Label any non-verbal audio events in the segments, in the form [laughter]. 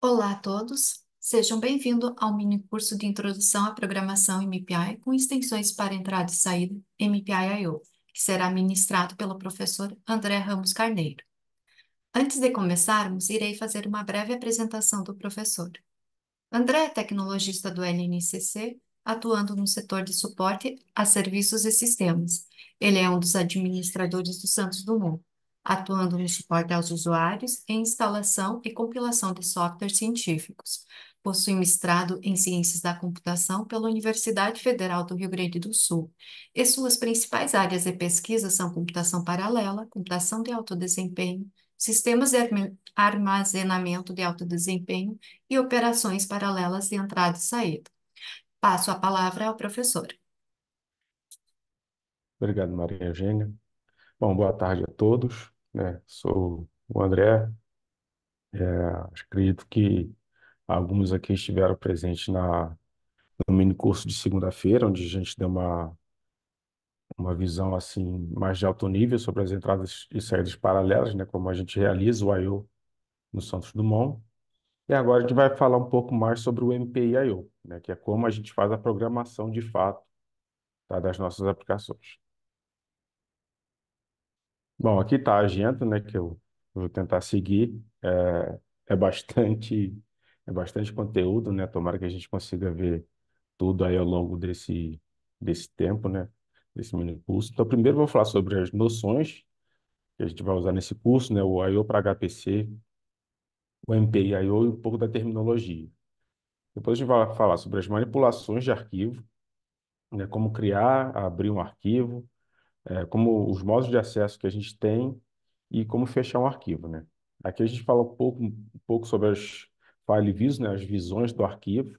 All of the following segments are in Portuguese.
Olá a todos, sejam bem-vindos ao mini curso de Introdução à Programação MPI com extensões para entrada e saída MPI.io, que será ministrado pelo professor André Ramos Carneiro. Antes de começarmos, irei fazer uma breve apresentação do professor. André é tecnologista do LNCC, atuando no setor de suporte a serviços e sistemas. Ele é um dos administradores do Santos Dumont atuando no suporte aos usuários em instalação e compilação de softwares científicos. Possui mestrado em Ciências da Computação pela Universidade Federal do Rio Grande do Sul, e suas principais áreas de pesquisa são computação paralela, computação de alto desempenho, sistemas de armazenamento de alto desempenho e operações paralelas de entrada e saída. Passo a palavra ao professor. Obrigado, Maria Eugênia. Bom, boa tarde a todos né? Sou o André. É, acredito que alguns aqui estiveram presentes na, no mini curso de segunda-feira, onde a gente deu uma, uma visão assim mais de alto nível sobre as entradas e saídas paralelas, né? Como a gente realiza o I.O. no Santos Dumont. E agora a gente vai falar um pouco mais sobre o MPI I.O., né? Que é como a gente faz a programação de fato tá, das nossas aplicações. Bom, aqui está a agenda, né, que eu vou tentar seguir. É, é bastante, é bastante conteúdo, né? Tomara que a gente consiga ver tudo aí ao longo desse, desse tempo, né? Desse mini curso. Então, primeiro vou falar sobre as noções que a gente vai usar nesse curso, né? O I/O para HPC, o MPI I/O e um pouco da terminologia. Depois a gente vai falar sobre as manipulações de arquivo, né? Como criar, abrir um arquivo é, como os modos de acesso que a gente tem e como fechar um arquivo, né? Aqui a gente fala um pouco, um pouco sobre as file views, né, as visões do arquivo,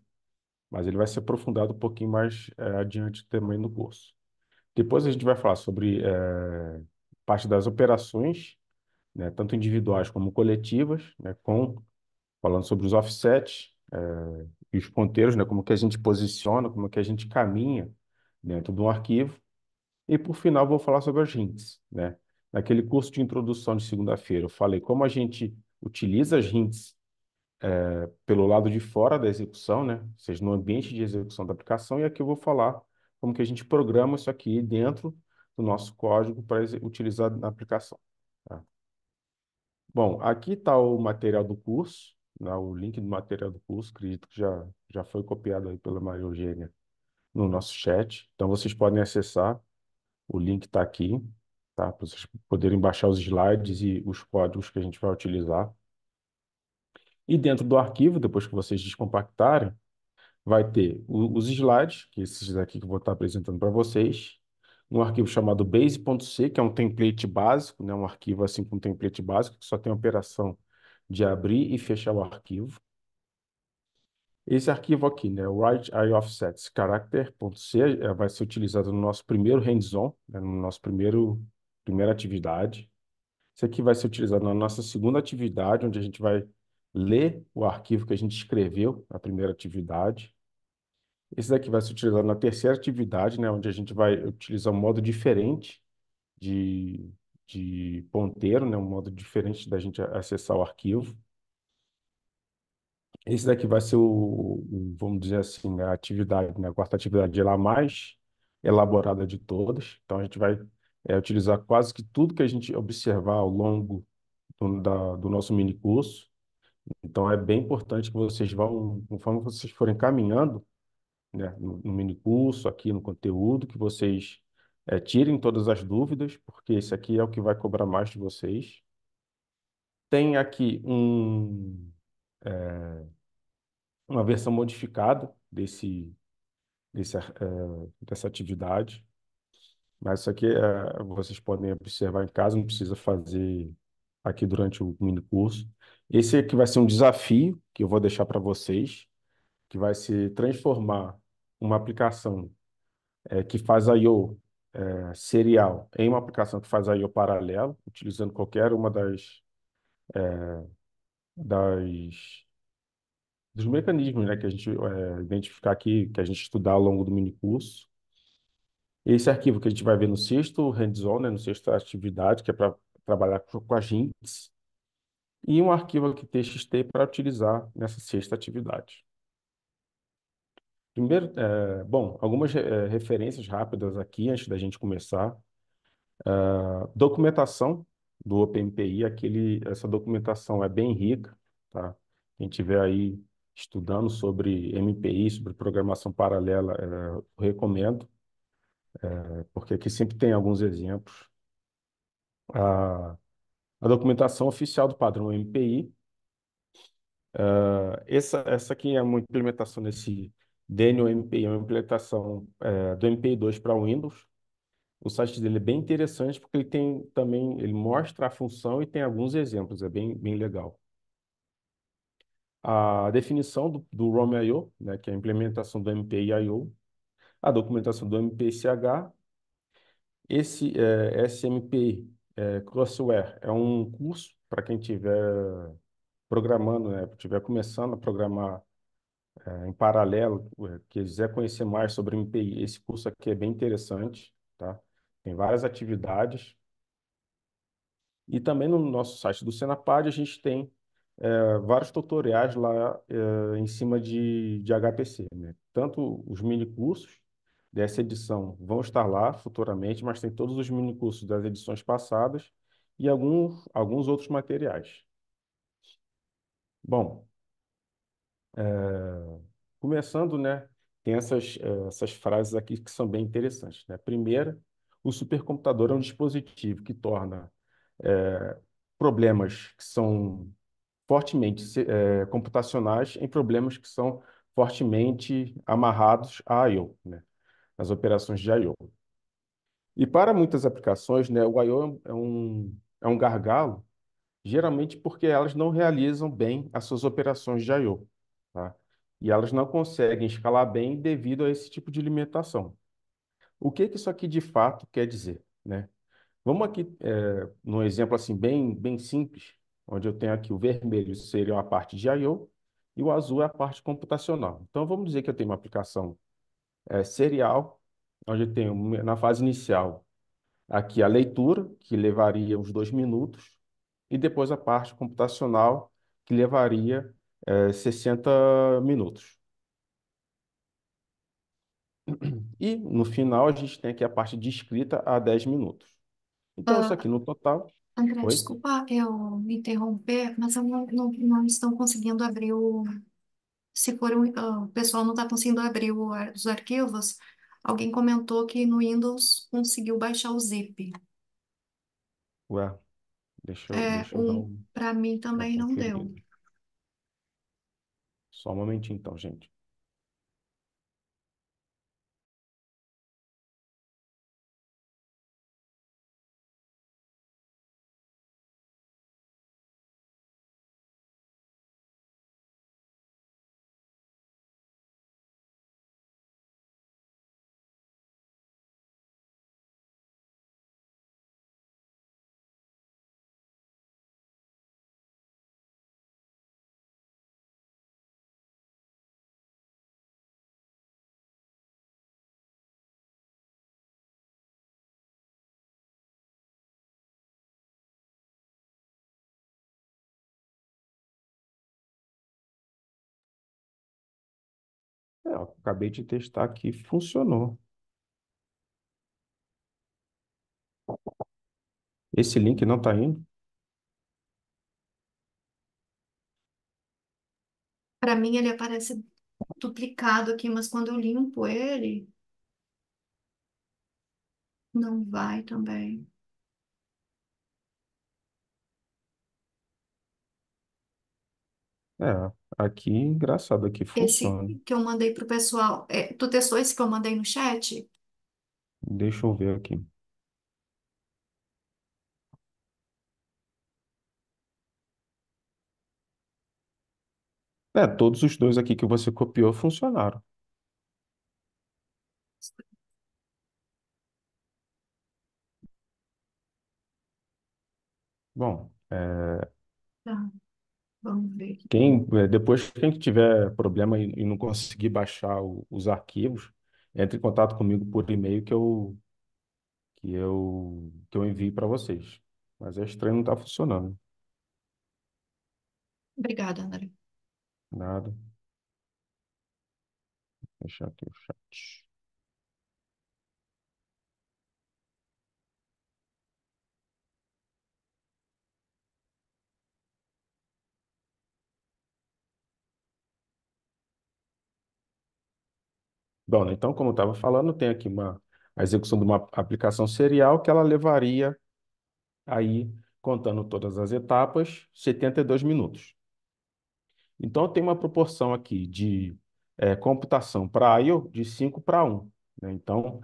mas ele vai ser aprofundado um pouquinho mais é, adiante também no curso. Depois a gente vai falar sobre é, parte das operações, né, tanto individuais como coletivas, né, com, falando sobre os offsets é, e os ponteiros, né, como que a gente posiciona, como que a gente caminha dentro de um arquivo. E por final, vou falar sobre hints, né? Naquele curso de introdução de segunda-feira, eu falei como a gente utiliza as é, pelo lado de fora da execução, né? Ou seja, no ambiente de execução da aplicação, e aqui eu vou falar como que a gente programa isso aqui dentro do nosso código para utilizar na aplicação. Tá? Bom, aqui está o material do curso, né? o link do material do curso, acredito que já, já foi copiado aí pela Maria Eugênia no nosso chat, então vocês podem acessar. O link está aqui, tá? Para vocês poderem baixar os slides e os códigos que a gente vai utilizar. E dentro do arquivo, depois que vocês descompactarem, vai ter os slides, que esses aqui que eu vou estar tá apresentando para vocês, um arquivo chamado base.c, que é um template básico, né? um arquivo assim com um template básico, que só tem a operação de abrir e fechar o arquivo. Esse arquivo aqui, né, write Right Character.c, é, vai ser utilizado no nosso primeiro hands-on, né, no nosso primeiro primeira atividade. Esse aqui vai ser utilizado na nossa segunda atividade, onde a gente vai ler o arquivo que a gente escreveu na primeira atividade. Esse daqui vai ser utilizado na terceira atividade, né, onde a gente vai utilizar um modo diferente de, de ponteiro, né, um modo diferente da gente acessar o arquivo. Esse daqui vai ser o, vamos dizer assim, a atividade, né? A quarta atividade lá mais elaborada de todas. Então a gente vai é, utilizar quase que tudo que a gente observar ao longo do, da, do nosso mini curso. Então é bem importante que vocês vão, conforme vocês forem caminhando, né, no, no mini curso, aqui no conteúdo, que vocês é, tirem todas as dúvidas, porque esse aqui é o que vai cobrar mais de vocês. Tem aqui um é, uma versão modificada desse, desse é, dessa atividade. Mas isso aqui é, vocês podem observar em casa, não precisa fazer aqui durante o mini curso. Esse aqui vai ser um desafio que eu vou deixar para vocês, que vai se transformar uma aplicação é, que faz I/O é, serial em uma aplicação que faz I/O paralelo, utilizando qualquer uma das, é, das dos mecanismos, né, que a gente é, identificar aqui, que a gente estudar ao longo do mini curso. Esse arquivo que a gente vai ver no sexto hands-on, né, no sexto atividade, que é para trabalhar com a gente, e um arquivo aqui TXT para utilizar nessa sexta atividade. Primeiro, é, bom, algumas é, referências rápidas aqui antes da gente começar. Ah, documentação do OpenMPI, aquele, essa documentação é bem rica, tá? Quem tiver aí estudando sobre MPI, sobre programação paralela, é, recomendo, é, porque aqui sempre tem alguns exemplos. A, a documentação oficial do padrão MPI, é, eh, essa, essa aqui é uma implementação desse DNO MPI, é uma implementação do MPI 2 para Windows. O site dele é bem interessante porque ele tem também, ele mostra a função e tem alguns exemplos, é bem, bem legal a definição do, do ROM.io, né, que é a implementação do I.O., a documentação do MPCH, esse é, SMP é, Crossware é um curso para quem estiver programando, né, estiver começando a programar é, em paralelo, é, quiser conhecer mais sobre MPI, esse curso aqui é bem interessante, tá? Tem várias atividades. E também no nosso site do Senapad a gente tem é, vários tutoriais lá é, em cima de, de HPC. Né? Tanto os mini cursos dessa edição vão estar lá futuramente, mas tem todos os mini cursos das edições passadas e alguns, alguns outros materiais. Bom, é, começando, né, tem essas, é, essas frases aqui que são bem interessantes. Né? Primeira, o supercomputador é um dispositivo que torna é, problemas que são fortemente é, computacionais em problemas que são fortemente amarrados a I/O, né? As operações de I/O. E para muitas aplicações, né, o I/O é um, é um gargalo, geralmente porque elas não realizam bem as suas operações de I/O, tá? E elas não conseguem escalar bem devido a esse tipo de limitação. O que que isso aqui de fato quer dizer, né? Vamos aqui, é, num exemplo assim bem, bem simples, onde eu tenho aqui o vermelho seria a parte de I.O. e o azul é a parte computacional. Então, vamos dizer que eu tenho uma aplicação é, serial, onde eu tenho, na fase inicial, aqui a leitura, que levaria uns dois minutos, e depois a parte computacional, que levaria é, 60 minutos. E no final a gente tem aqui a parte de escrita a 10 minutos. Então, ah. isso aqui no total André, Oi? desculpa eu interromper, mas eu não, não, não estão conseguindo abrir o. Se for um, ah, o pessoal não está conseguindo abrir o os arquivos, alguém comentou que no Windows conseguiu baixar o zip. Ué, deixa eu, É, deixa eu dar um, um, para mim uma também não deu. conferida. Só um momentinho então, gente. É, acabei de testar aqui, funcionou. Esse link não está indo? Para mim ele aparece duplicado aqui, mas quando eu limpo ele, não vai também. É, Aqui, engraçado, aqui Esse funciona. que eu mandei pro pessoal. É, tu testou esse que eu mandei no chat? Deixa eu ver aqui. É, todos os dois aqui que você copiou funcionaram. Bom, é, Tá. Vamos ver aqui. Quem, é, depois, quem tiver problema e, não conseguir baixar o- os arquivos, entre em contato comigo por e-mail que eu, que eu, que eu envio para vocês. Mas é estranho, não está funcionando. Obrigada, André. Nada. Deixa fechar aqui o chat. Bom, né, então, como eu estava falando, tem aqui uma, a execução de uma aplicação serial que ela levaria aí, contando todas as etapas, 72 minutos. Então, tem uma proporção aqui de é, computação para I/O de 5 para 1. Né? Então,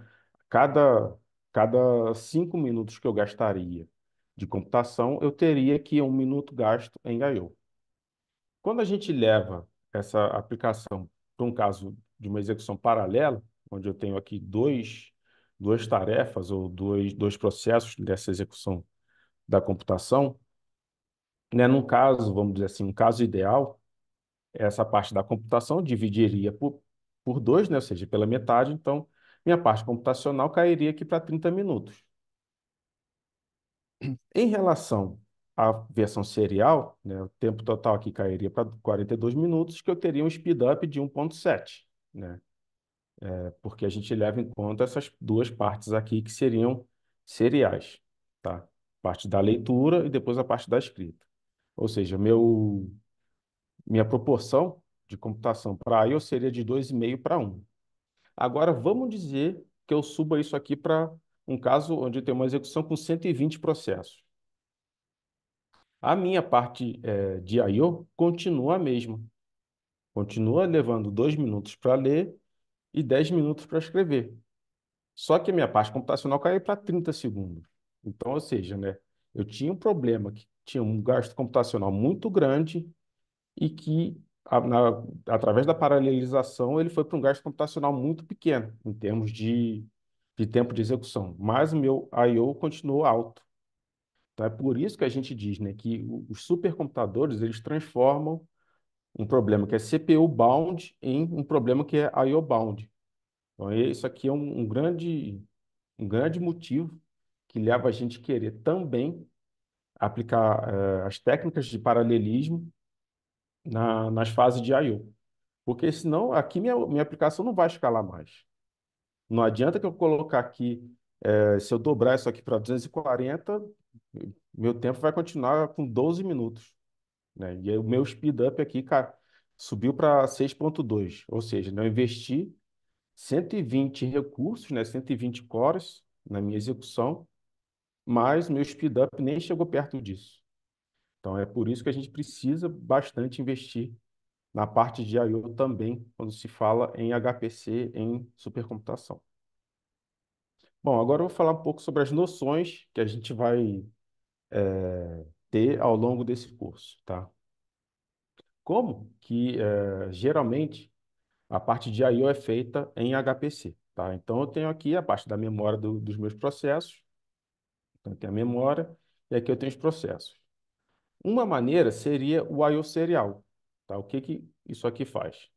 cada, cada 5 minutos que eu gastaria de computação, eu teria aqui um minuto gasto em I/O. Quando a gente leva essa aplicação para um caso de uma execução paralela, onde eu tenho aqui dois, duas tarefas ou dois, dois processos dessa execução da computação, né, num caso, vamos dizer assim, um caso ideal, essa parte da computação dividiria por, por dois, né, ou seja, pela metade, então minha parte computacional cairia aqui para 30 minutos. Em relação à versão serial, né, o tempo total aqui cairia para 42 minutos, que eu teria um speed up de 1.7 né? É, porque a gente leva em conta essas duas partes aqui que seriam seriais, tá? Parte da leitura e depois a parte da escrita. Ou seja, meu minha proporção de computação para I/O seria de 2,5 para 1. Agora, vamos dizer que eu suba isso aqui para um caso onde eu tenho uma execução com 120 processos. A minha parte é, de I.O. continua a mesma. Continua levando dois minutos para ler e dez minutos para escrever. Só que a minha parte computacional caiu para 30 segundos. Então, ou seja, né, eu tinha um problema que tinha um gasto computacional muito grande e que, a, na, através da paralelização, ele foi para um gasto computacional muito pequeno em termos de, de tempo de execução. Mas o meu I.O. continuou alto. Então, é por isso que a gente diz né, que os supercomputadores eles transformam um problema que é CPU bound em um problema que é IO bound. Então, isso aqui é um, um grande, um grande motivo que leva a gente querer também aplicar eh, as técnicas de paralelismo na, nas fases de I/O, porque senão aqui minha, minha aplicação não vai escalar mais. Não adianta que eu colocar aqui, eh, se eu dobrar isso aqui para 240, meu tempo vai continuar com 12 minutos. Né? E o meu speed up aqui, cara, subiu para 6.2, ou seja, né, eu investi 120 recursos, né, 120 cores na minha execução, mas meu speed up nem chegou perto disso. Então é por isso que a gente precisa bastante investir na parte de I/O também, quando se fala em HPC, em supercomputação. Bom, agora eu vou falar um pouco sobre as noções que a gente vai é ter ao longo desse curso, tá? Como que é, geralmente a parte de I/O é feita em HPC, tá? Então eu tenho aqui a parte da memória do, dos meus processos, então eu tenho a memória e aqui eu tenho os processos. Uma maneira seria o I/O serial, tá? O que que isso aqui faz?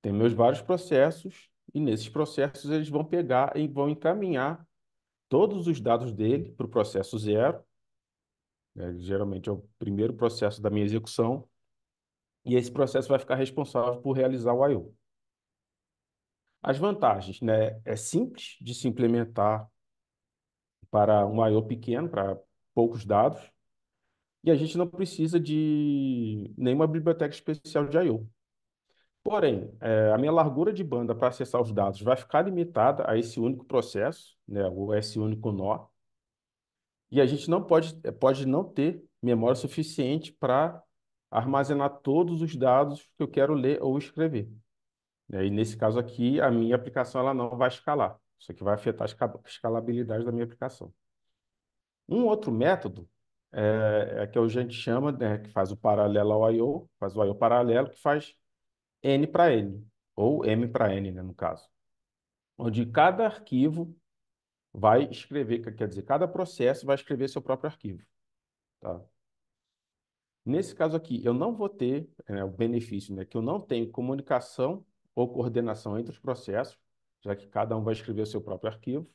Tem meus vários processos e nesses processos eles vão pegar e vão encaminhar todos os dados dele para o processo zero né? geralmente é o primeiro processo da minha execução, e esse processo vai ficar responsável por realizar o I/O. As vantagens, né? É simples de se implementar para um I/O pequeno, para poucos dados, e a gente não precisa de nenhuma biblioteca especial de I/O. Porém, é, a minha largura de banda para acessar os dados vai ficar limitada a esse único processo, né, o esse único nó, e a gente não pode, eh, pode não ter memória suficiente para armazenar todos os dados que eu quero ler ou escrever. Né? E nesse caso aqui, a minha aplicação ela não vai escalar. Isso aqui vai afetar a escalabilidade da minha aplicação. Um outro método é, é que a gente chama, né, que faz o paralelo ao I.O., faz o I.O. paralelo, que faz N para N, ou M para N, né, no caso. Onde cada arquivo vai tá. escrever, quer dizer, cada processo vai escrever seu próprio arquivo. Tá? Nesse caso aqui, eu não vou ter né, o benefício né, que eu não tenho comunicação ou coordenação entre os processos, já que cada um vai escrever o seu próprio arquivo,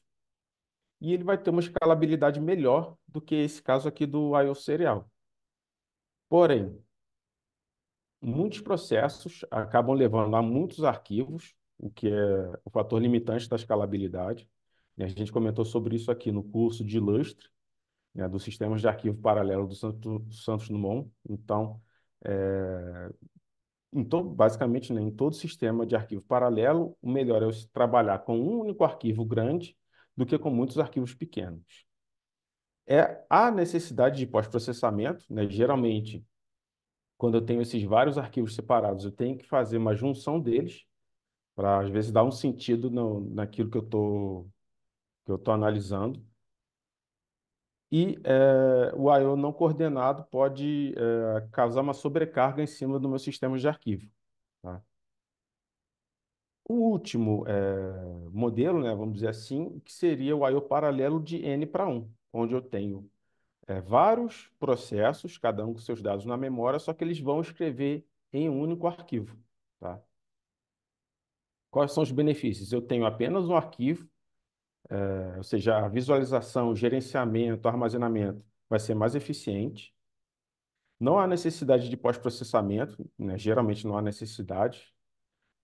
e ele vai ter uma escalabilidade melhor do que esse caso aqui do I.O. serial. Porém, muitos processos acabam levando a muitos arquivos, o que é o fator limitante da escalabilidade. A gente comentou sobre isso aqui no curso de Lustre, né, dos sistemas de arquivo paralelo do Santo, Santos Dumont. Então, é, em todo, basicamente, né, em todo sistema de arquivo paralelo, o melhor é trabalhar com um único arquivo grande do que com muitos arquivos pequenos. É a necessidade de pós-processamento, né, geralmente, quando eu tenho esses vários arquivos separados, eu tenho que fazer uma junção deles para, às vezes, dar um sentido no, naquilo que eu estou que eu estou analisando. E é, o I/O não coordenado pode é, causar uma sobrecarga em cima do meu sistema de arquivo. Tá? O último é, modelo, né, vamos dizer assim, que seria o I/O paralelo de N para 1, onde eu tenho é, vários processos, cada um com seus dados na memória, só que eles vão escrever em um único arquivo. Tá? Quais são os benefícios? Eu tenho apenas um arquivo, é, ou seja, a visualização, o gerenciamento, o armazenamento vai ser mais eficiente. Não há necessidade de pós-processamento, né? geralmente não há necessidade.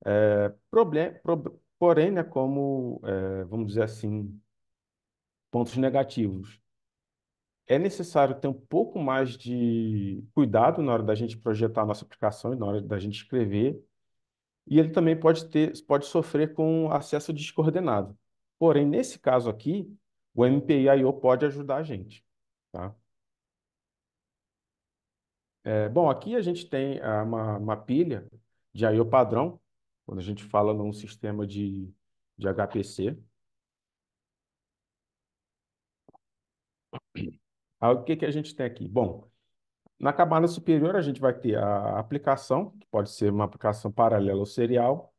É, problem, pro, porém, né, como, é, vamos dizer assim, pontos negativos, é necessário ter um pouco mais de cuidado na hora da gente projetar a nossa aplicação e na hora da gente escrever. E ele também pode ter, pode sofrer com acesso descoordenado. Porém, nesse caso aqui, o MPI-IO pode ajudar a gente. Tá? É, bom, aqui a gente tem ah, uma, uma, pilha de I.O. o padrão, quando a gente fala num sistema de, de HPC. Ah, o que, que a gente tem aqui? Bom, na camada superior a gente vai ter a aplicação, que pode ser uma aplicação paralela ou serial,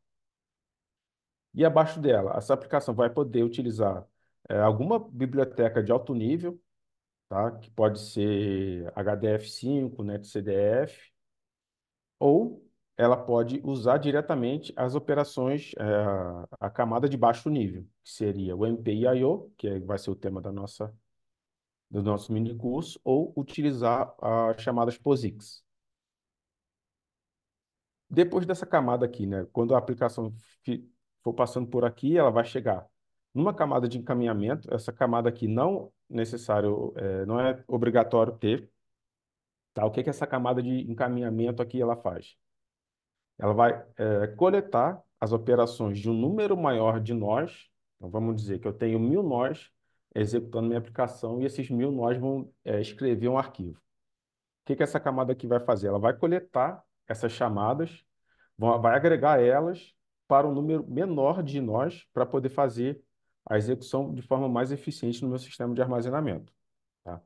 e abaixo dela, essa aplicação vai poder utilizar é, alguma biblioteca de alto nível, tá? que pode ser HDF5, NetCDF, ou ela pode usar diretamente as operações, é, a camada de baixo nível, que seria o MPI IO, que é, vai ser o tema da nossa, do nosso mini curso, ou utilizar as chamadas POSIX. Depois dessa camada aqui, né, quando a aplicação for passando por aqui, ela vai chegar numa camada de encaminhamento. Essa camada aqui não necessário, é, não é obrigatório ter. Tá? O que que essa camada de encaminhamento aqui ela faz? Ela vai é, coletar as operações de um número maior de nós. Então, vamos dizer que eu tenho mil nós executando minha aplicação e esses mil nós vão é, escrever um arquivo. O que que essa camada aqui vai fazer? Ela vai coletar essas chamadas, vai agregar elas para um número menor de nós para poder fazer a execução de forma mais eficiente no meu sistema de armazenamento. Tá?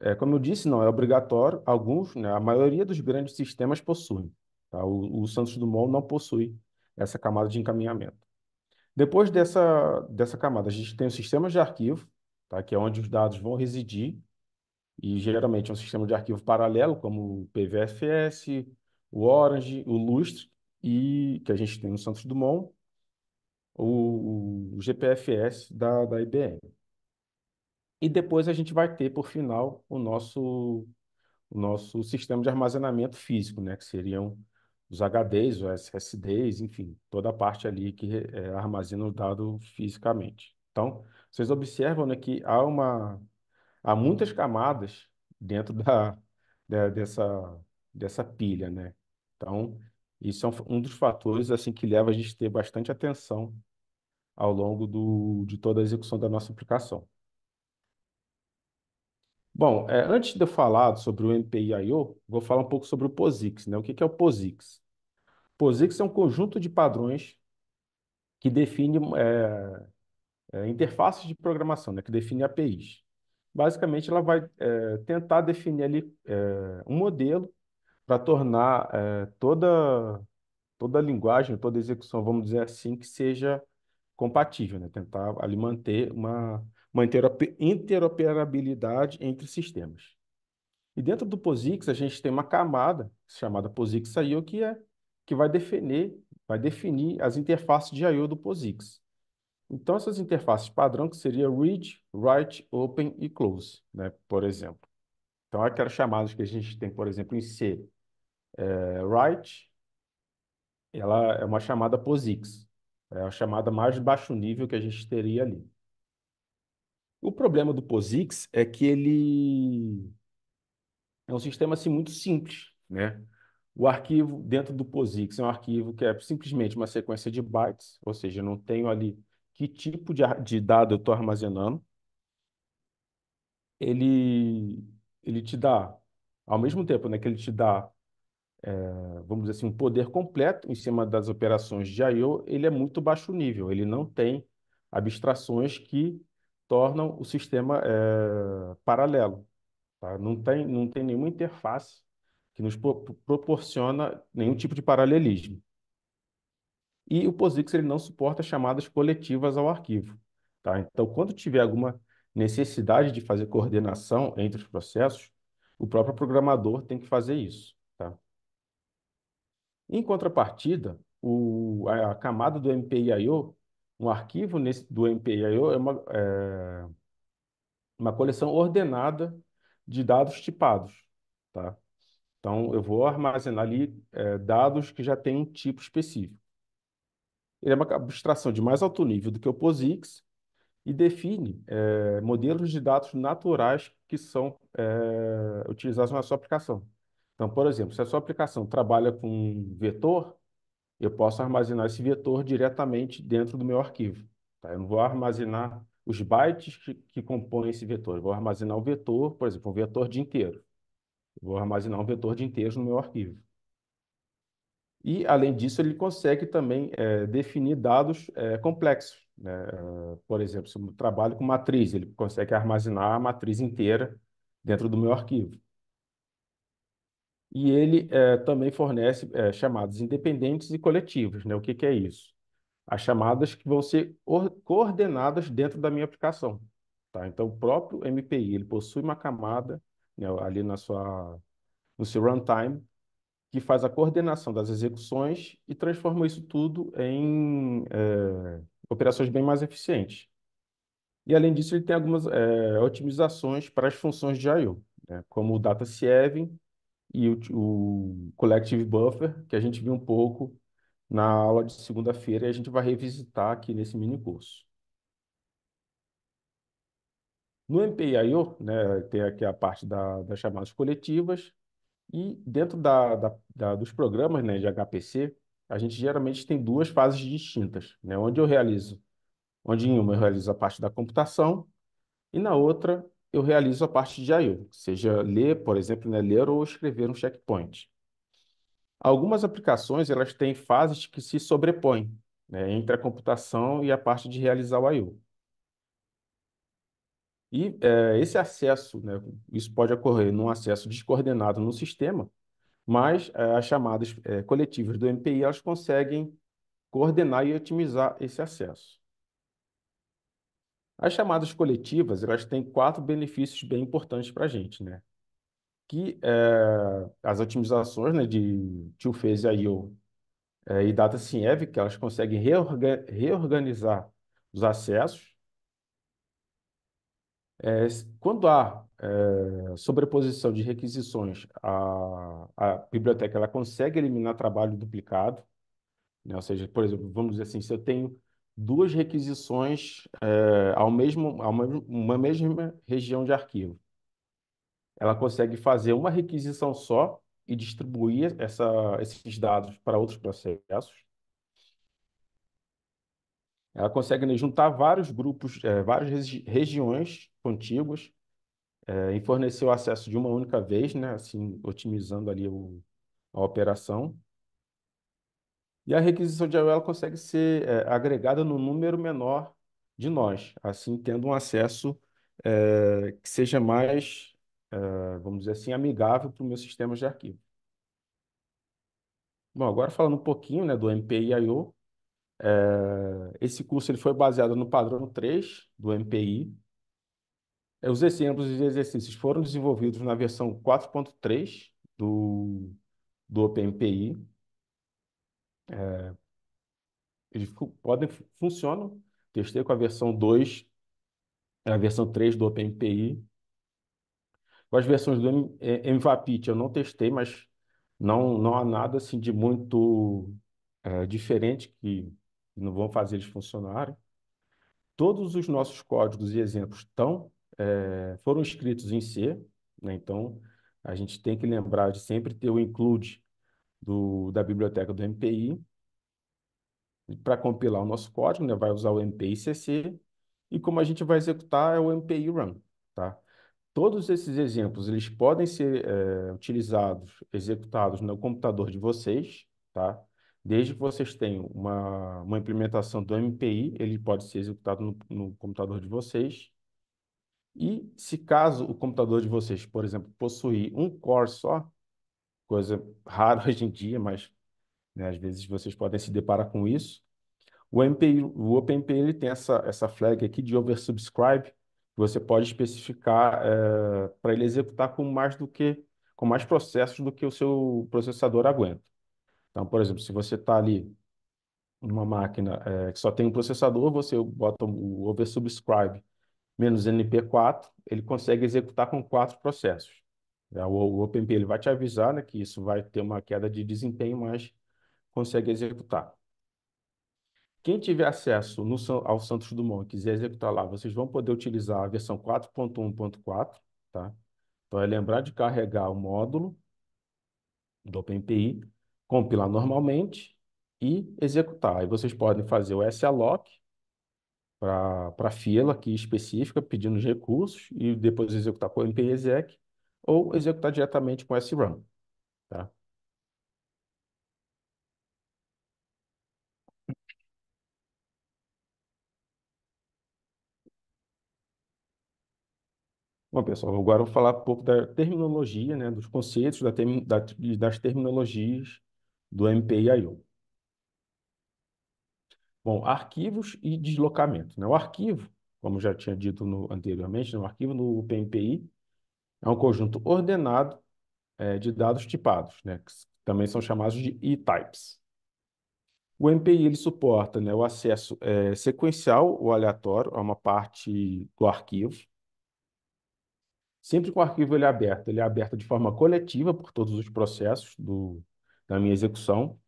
É, como eu disse, não é obrigatório, alguns, né, a maioria dos grandes sistemas possuem. Tá? O, o Santos Dumont não possui essa camada de encaminhamento. Depois dessa, dessa camada, a gente tem o sistema de arquivo, tá? que é onde os dados vão residir, e geralmente é um sistema de arquivo paralelo, como o PVFS, o Orange, o Lustre, e que a gente tem no Santos Dumont, o, o GPFS da, da IBM. E depois a gente vai ter, por final, o nosso, o nosso sistema de armazenamento físico, né? que seriam os HDs, os SSDs, enfim, toda a parte ali que é, armazena o dado fisicamente. Então, vocês observam né, que há, uma, há muitas camadas dentro da, da, dessa, dessa pilha. Né? Então, isso é um, um dos fatores assim que leva a gente a ter bastante atenção ao longo do, de toda a execução da nossa aplicação. Bom, é, antes de eu falar sobre o mpi vou falar um pouco sobre o POSIX. Né? O que, que é o POSIX? POSIX é um conjunto de padrões que define é, é, interfaces de programação, né? que define APIs. Basicamente, ela vai é, tentar definir ali é, um modelo para tornar é, toda toda a linguagem, toda a execução, vamos dizer assim, que seja compatível, né? Tentar ali manter uma, uma interoperabilidade entre sistemas. E dentro do POSIX, a gente tem uma camada chamada POSIX I/O que é que vai definir, vai definir as interfaces de I/O do POSIX. Então essas interfaces padrão que seria read, write, open e close, né? Por exemplo. Então, aquelas chamadas que a gente tem, por exemplo, em C, é, write, ela é uma chamada POSIX. É a chamada mais baixo nível que a gente teria ali. O problema do POSIX é que ele é um sistema assim, muito simples. Né? O arquivo dentro do POSIX é um arquivo que é simplesmente uma sequência de bytes, ou seja, não tenho ali que tipo de, de dado eu estou armazenando. Ele ele te dá, ao mesmo tempo né, que ele te dá, é, vamos dizer assim, um poder completo em cima das operações de I/O, ele é muito baixo nível, ele não tem abstrações que tornam o sistema é, paralelo. Tá? Não, tem, não tem nenhuma interface que nos pro proporciona nenhum tipo de paralelismo. E o POSIX ele não suporta chamadas coletivas ao arquivo. Tá? Então, quando tiver alguma necessidade de fazer coordenação entre os processos, o próprio programador tem que fazer isso. Tá? Em contrapartida, o, a, a camada do MPIO, um arquivo nesse, do MPIO é uma, é uma coleção ordenada de dados tipados. Tá? Então, eu vou armazenar ali é, dados que já têm um tipo específico. Ele é uma abstração de mais alto nível do que o POSIX, e define é, modelos de dados naturais que são é, utilizados na sua aplicação. Então, por exemplo, se a sua aplicação trabalha com vetor, eu posso armazenar esse vetor diretamente dentro do meu arquivo. Tá? Eu não vou armazenar os bytes que, que compõem esse vetor. Eu vou armazenar o vetor, por exemplo, um vetor de inteiro. Eu vou armazenar um vetor de inteiro no meu arquivo. E, além disso, ele consegue também é, definir dados é, complexos. Né? Ah, por exemplo, se eu trabalho com matriz, ele consegue armazenar a matriz inteira dentro do meu arquivo. E ele é, também fornece é, eh, chamadas independentes e coletivas. Né? O que, que é isso? As chamadas que vão ser coordenadas dentro da minha aplicação. Tá? Então, o próprio MPI ele possui uma camada né, ali na sua, no seu runtime que faz a coordenação das execuções e transforma isso tudo em é, operações bem mais eficientes. E, além disso, ele tem algumas é, otimizações para as funções de I.O., né, como o Data Sieving e o, o Collective Buffer, que a gente viu um pouco na aula de segunda-feira e a gente vai revisitar aqui nesse mini curso. No MPIO, né, tem aqui a parte da, das chamadas coletivas, e dentro da, da, da, dos programas né, de HPC, a gente geralmente tem duas fases distintas, né? Onde eu realizo, onde em uma eu realizo a parte da computação e na outra eu realizo a parte de I/O, seja ler, por exemplo, né? ler ou escrever um checkpoint. Algumas aplicações elas têm fases que se sobrepõem né? entre a computação e a parte de realizar o I/O. E é, esse acesso, né, isso pode ocorrer num acesso descoordenado no sistema, mas eh, as chamadas eh, coletivas do MPI elas conseguem coordenar e otimizar esse acesso. As chamadas coletivas elas têm quatro benefícios bem importantes para a gente, né? Que é, as otimizações né, de two-phase I/O e data SIEV, que elas conseguem reorga reorganizar os acessos. quando há é, sobreposição de requisições, a, a biblioteca ela consegue eliminar trabalho duplicado, né? ou seja, por exemplo, vamos dizer assim, se eu tenho duas requisições é, ao mesmo, a uma, uma mesma região de arquivo, ela consegue fazer uma requisição só e distribuir essa, esses dados para outros processos. Ela consegue né, juntar vários grupos, é, várias regi regiões contíguas é, em fornecer o acesso de uma única vez, né, assim, otimizando ali o, a operação. E a requisição de IOL consegue ser é, agregada no número menor de nós, assim tendo um acesso é, que seja mais, é, vamos dizer assim, amigável para o meu sistema de arquivo. Bom, agora falando um pouquinho, né, do MPI-IO, é, esse curso ele foi baseado no padrão 3 do MPI, os exemplos de exercícios foram desenvolvidos na versão 4.3 do, do OpenMPI. É, eles podem, funcionam. Testei com a versão 2, a versão 3 do OpenMPI. Com as versões do MVAPIT é, eu não testei, mas não, não há nada assim, de muito é, diferente que não vão fazer eles funcionarem. Todos os nossos códigos e exemplos estão é, foram escritos em C, né? então a gente tem que lembrar de sempre ter o include do, da biblioteca do MPI para compilar o nosso código, né? vai usar o MPI CC e como a gente vai executar é o MPI Run. Tá? Todos esses exemplos eles podem ser é, utilizados, executados no computador de vocês, tá? Desde que vocês tenham uma, uma implementação do MPI, ele pode ser executado no, no computador de vocês. E se caso o computador de vocês, por exemplo, possuir um core só, coisa rara [laughs] hoje em dia, mas né, às vezes vocês podem se deparar com isso, o, MPI, o OpenMPI ele tem essa, essa flag aqui de oversubscribe, você pode especificar é, eh, para ele executar com mais do que com mais processos do que o seu processador aguenta. Então, por exemplo, se você está ali numa máquina é, que só tem um processador, você bota o oversubscribe menos NP4, ele consegue executar com quatro processos. É, o OpenP ele vai te avisar né, que isso vai ter uma queda de desempenho, mas consegue executar. Quem tiver acesso no, ao Santos Dumont e quiser executar lá, vocês vão poder utilizar a versão 4.1.4, tá? Então é lembrar de carregar o módulo do OpenPI, compilar normalmente e executar. Aí vocês podem fazer o salloc, para a fila aqui específica, pedindo os recursos e depois executar com o MPExec ou executar diretamente com o SRAM. Tá? Bom, pessoal, agora eu vou falar um pouco da terminologia, né, dos conceitos, da, da, das terminologias do MPI-IO. Bom, arquivos e deslocamento. Né? O arquivo, como já tinha dito no, anteriormente, né? o arquivo no PMPI é um conjunto ordenado é, de dados tipados, né? que também são chamados de e-types. O MPI ele suporta né, o acesso é, sequencial ou aleatório a uma parte do arquivo. Sempre que o arquivo ele é aberto, ele é aberto de forma coletiva por todos os processos do, da minha execução.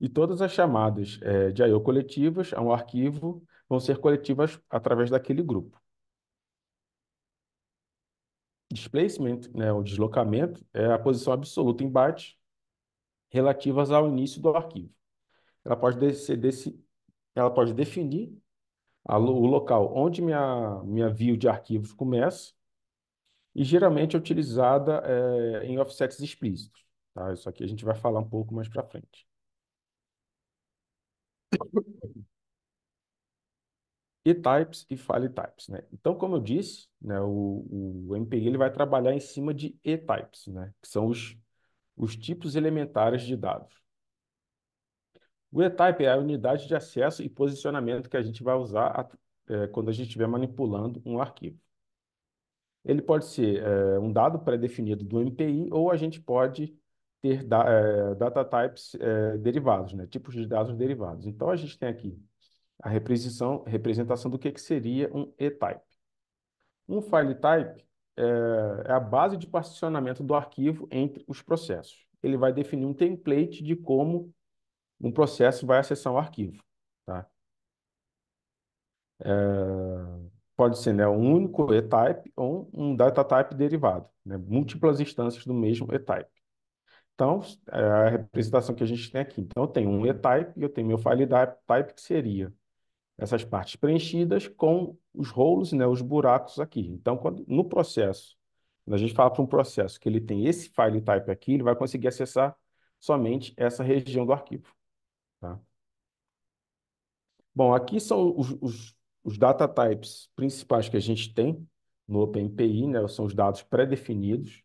E todas as chamadas é, de I/O coletivas a um arquivo vão ser coletivas através daquele grupo. Displacement, né, o deslocamento, é a posição absoluta em bytes relativas ao início do arquivo. Ela pode, desse, ela pode definir a, o local onde minha, minha view de arquivos começa e geralmente é utilizada é, em offsets explícitos. Tá? Isso aqui a gente vai falar um pouco mais para frente. E types e file types, né? Então, como eu disse, né, o, o MPI ele vai trabalhar em cima de e-types, né? Que são os, os tipos elementares de dados. O e-type é a unidade de acesso e posicionamento que a gente vai usar é, quando a gente estiver manipulando um arquivo. Ele pode ser é, um dado pré-definido do MPI ou a gente pode ter da, é, data types é, derivados, né? tipos de dados derivados. Então, a gente tem aqui a representação, representação do que, que seria um e-type. Um file type é, é a base de particionamento do arquivo entre os processos. Ele vai definir um template de como um processo vai acessar um arquivo. Tá? É, pode ser né, um único e-type ou um data type derivado, né, múltiplas instâncias do mesmo e-type. Então, é a representação que a gente tem aqui. Então, eu tenho um etype e eu tenho meu file type, que seria essas partes preenchidas com os rolos, né, os buracos aqui. Então, quando, no processo, quando a gente fala para um processo que ele tem esse file type aqui, ele vai conseguir acessar somente essa região do arquivo. Tá? Bom, aqui são os, os, os data types principais que a gente tem no OpenPI, né, são os dados pré-definidos.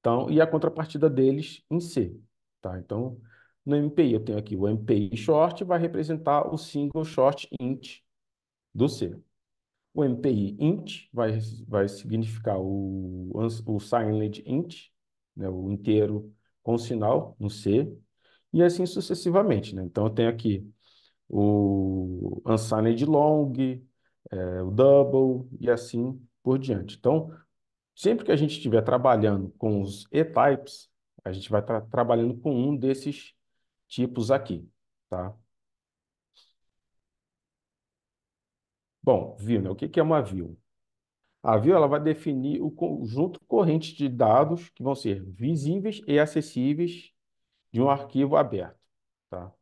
Então, e a contrapartida deles em C, tá? Então, no MPI eu tenho aqui o MPI short vai representar o single short int do C. O MPI int vai, vai significar o, o silent int, né, o inteiro com sinal no C, e assim sucessivamente. Né? Então, eu tenho aqui o unsigned long, é, o double e assim por diante. Então, Sempre que a gente estiver trabalhando com os E-types, a gente vai estar trabalhando com um desses tipos aqui, tá? Bom, view, né? O que que é uma view? A view ela vai definir o conjunto corrente de dados que vão ser visíveis e acessíveis de um arquivo aberto, tá?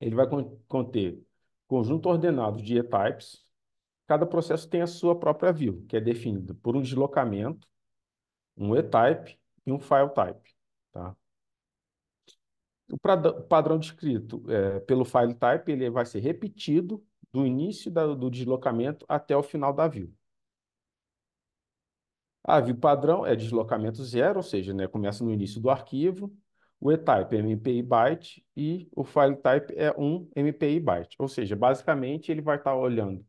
Ele vai conter conjunto ordenado de e-types, cada processo tem a sua própria view, que é definida por um deslocamento, um etype e um file type. Tá? O padrão descrito é, pelo file type ele vai ser repetido do início da, do deslocamento até o final da view. A view padrão é deslocamento zero, ou seja, né, começa no início do arquivo. O etype é MPI byte e o file type é um MPI byte. Ou seja, basicamente ele vai estar olhando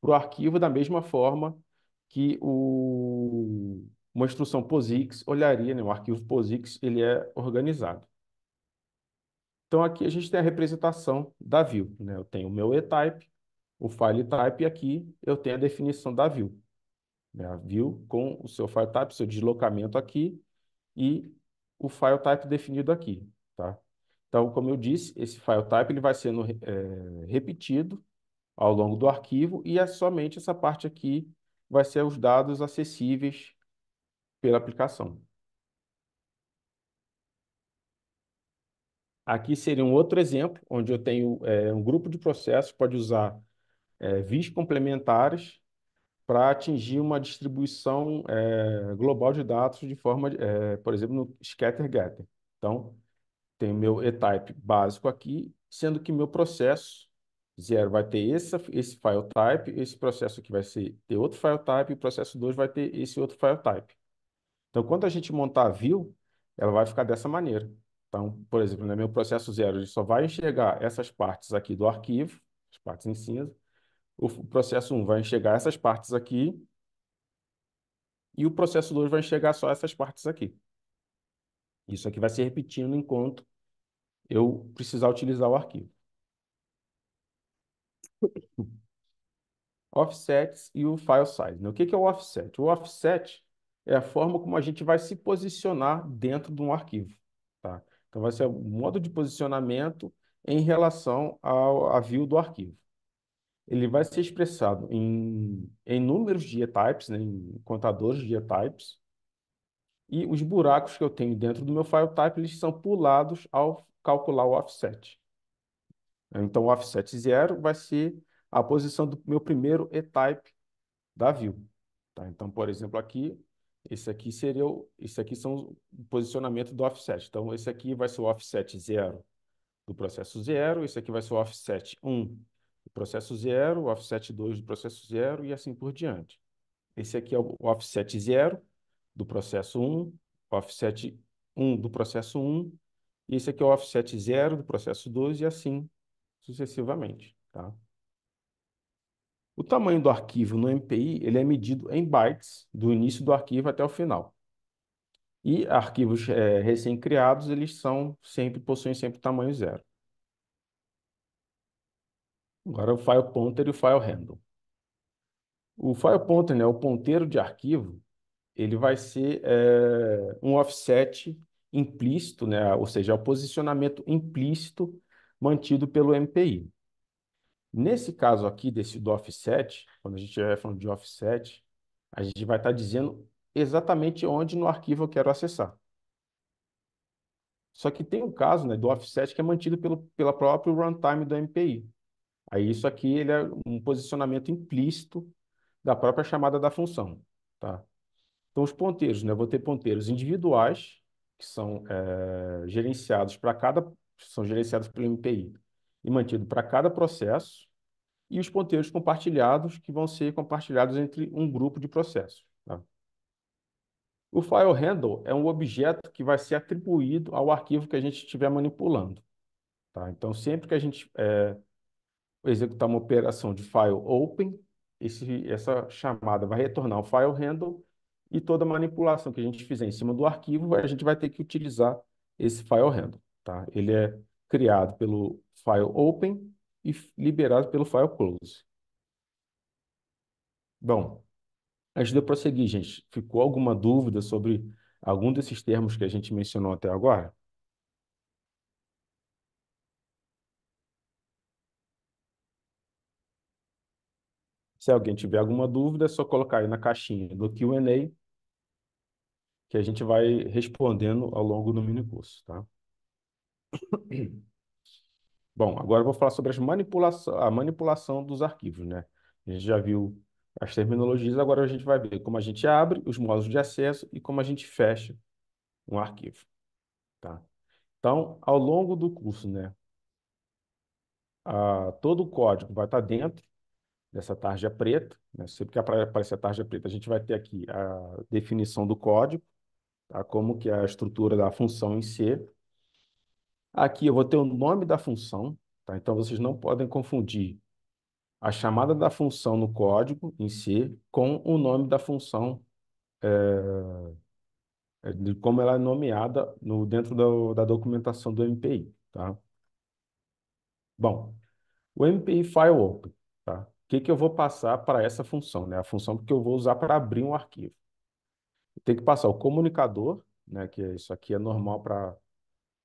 para o arquivo da mesma forma que o, uma instrução POSIX olharia, né? o arquivo POSIX ele é organizado. Então, aqui a gente tem a representação da view. Né? Eu tenho o meu etype, o file type, e aqui eu tenho a definição da view. Né? A view com o seu file type, seu deslocamento aqui, e o file type definido aqui. Tá? Então, como eu disse, esse file type ele vai sendo é, repetido ao longo do arquivo, e é somente essa parte aqui vai ser os dados acessíveis pela aplicação. Aqui seria um outro exemplo, onde eu tenho é, um grupo de processos, pode usar é, vis complementares para atingir uma distribuição é, global de dados de forma, é, por exemplo, no scatter-getter. Então, tem meu e-type básico aqui, sendo que meu processo 0 vai ter esse esse file type, esse processo aqui vai ser, ter outro file type, e o processo 2 vai ter esse outro file type. Então, quando a gente montar a view, ela vai ficar dessa maneira. Então, por exemplo, no meu processo 0, ele só vai enxergar essas partes aqui do arquivo, as partes em cinza. O processo 1 um vai enxergar essas partes aqui. E o processo 2 vai enxergar só essas partes aqui. Isso aqui vai se repetindo enquanto eu precisar utilizar o arquivo. Offsets e o file size. Né? O que, que é o offset? O offset é a forma como a gente vai se posicionar dentro de um arquivo. Tá? Então, vai ser o modo de posicionamento em relação ao, à view do arquivo. Ele vai ser expressado em, em números de types, né, em contadores de types e os buracos que eu tenho dentro do meu file type eles são pulados ao calcular o offset. Então, o offset 0 vai ser a posição do meu primeiro e-type da view. Tá? Então, por exemplo, aqui, esse aqui seria o, esse aqui são o posicionamento do offset. Então, esse aqui vai ser o offset 0 do processo 0, esse aqui vai ser o offset 1 do processo 0, o offset 2 do processo 0 e assim por diante. Esse aqui é o offset 0 do processo 1, offset 1 do processo 1, e esse aqui é o offset 0 do processo 2 e assim sucessivamente. Tá? O tamanho do arquivo no MPI ele é medido em bytes, do início do arquivo até o final. E arquivos é, recém-criados, eles são sempre possuem sempre tamanho zero. Agora o file pointer e o file handle. O file pointer, né, o ponteiro de arquivo, ele vai ser é, um offset implícito, né, ou seja, é o posicionamento implícito mantido pelo MPI. Nesse uhum. caso aqui desse do offset, quando a gente estiver falando de offset, a gente vai estar tá dizendo exatamente onde no arquivo eu quero acessar. Só que tem um caso né, do offset que é mantido pelo pela própria runtime do MPI. Aí isso aqui ele é um posicionamento implícito da própria chamada da função. Tá? Então os ponteiros, né, eu vou ter ponteiros individuais, que são é, gerenciados para cada são gerenciados pelo MPI e mantido para cada processo, e os ponteiros compartilhados, que vão ser compartilhados entre um grupo de processos. Tá? O file handle é um objeto que vai ser atribuído ao arquivo que a gente estiver manipulando. Tá? Então, sempre que a gente é, executar uma operação de file open, esse, essa chamada vai retornar o file handle e toda manipulação que a gente fizer em cima do arquivo, a gente vai ter que utilizar esse file handle. Tá? Ele é criado pelo file open e liberado pelo file close. Bom, ajuda a prosseguir, gente, ficou alguma dúvida sobre algum desses termos que a gente mencionou até agora? Se alguém tiver alguma dúvida, é só colocar aí na caixinha do Q&A que a gente vai respondendo ao longo do minicurso, tá? Bom, agora eu vou falar sobre as manipulação, a manipulação dos arquivos, né? A gente já viu as terminologias, agora a gente vai ver como a gente abre os modos de acesso e como a gente fecha um arquivo, tá? Então, ao longo do curso, né, a, todo o código vai estar dentro dessa tarja preta, né? Sempre que aparecer a tarja preta, a gente vai ter aqui a definição do código, tá? Como que é a estrutura da função em C, si, Aqui eu vou ter o nome da função, tá? Então vocês não podem confundir a chamada da função no código em si com o nome da função, é, de como ela é nomeada no, dentro do, da documentação do MPI, tá? Bom, o MPI File Open, tá? O que, que eu vou passar para essa função, né? A função que eu vou usar para abrir um arquivo. Tem que passar o comunicador, né? Que isso aqui é normal para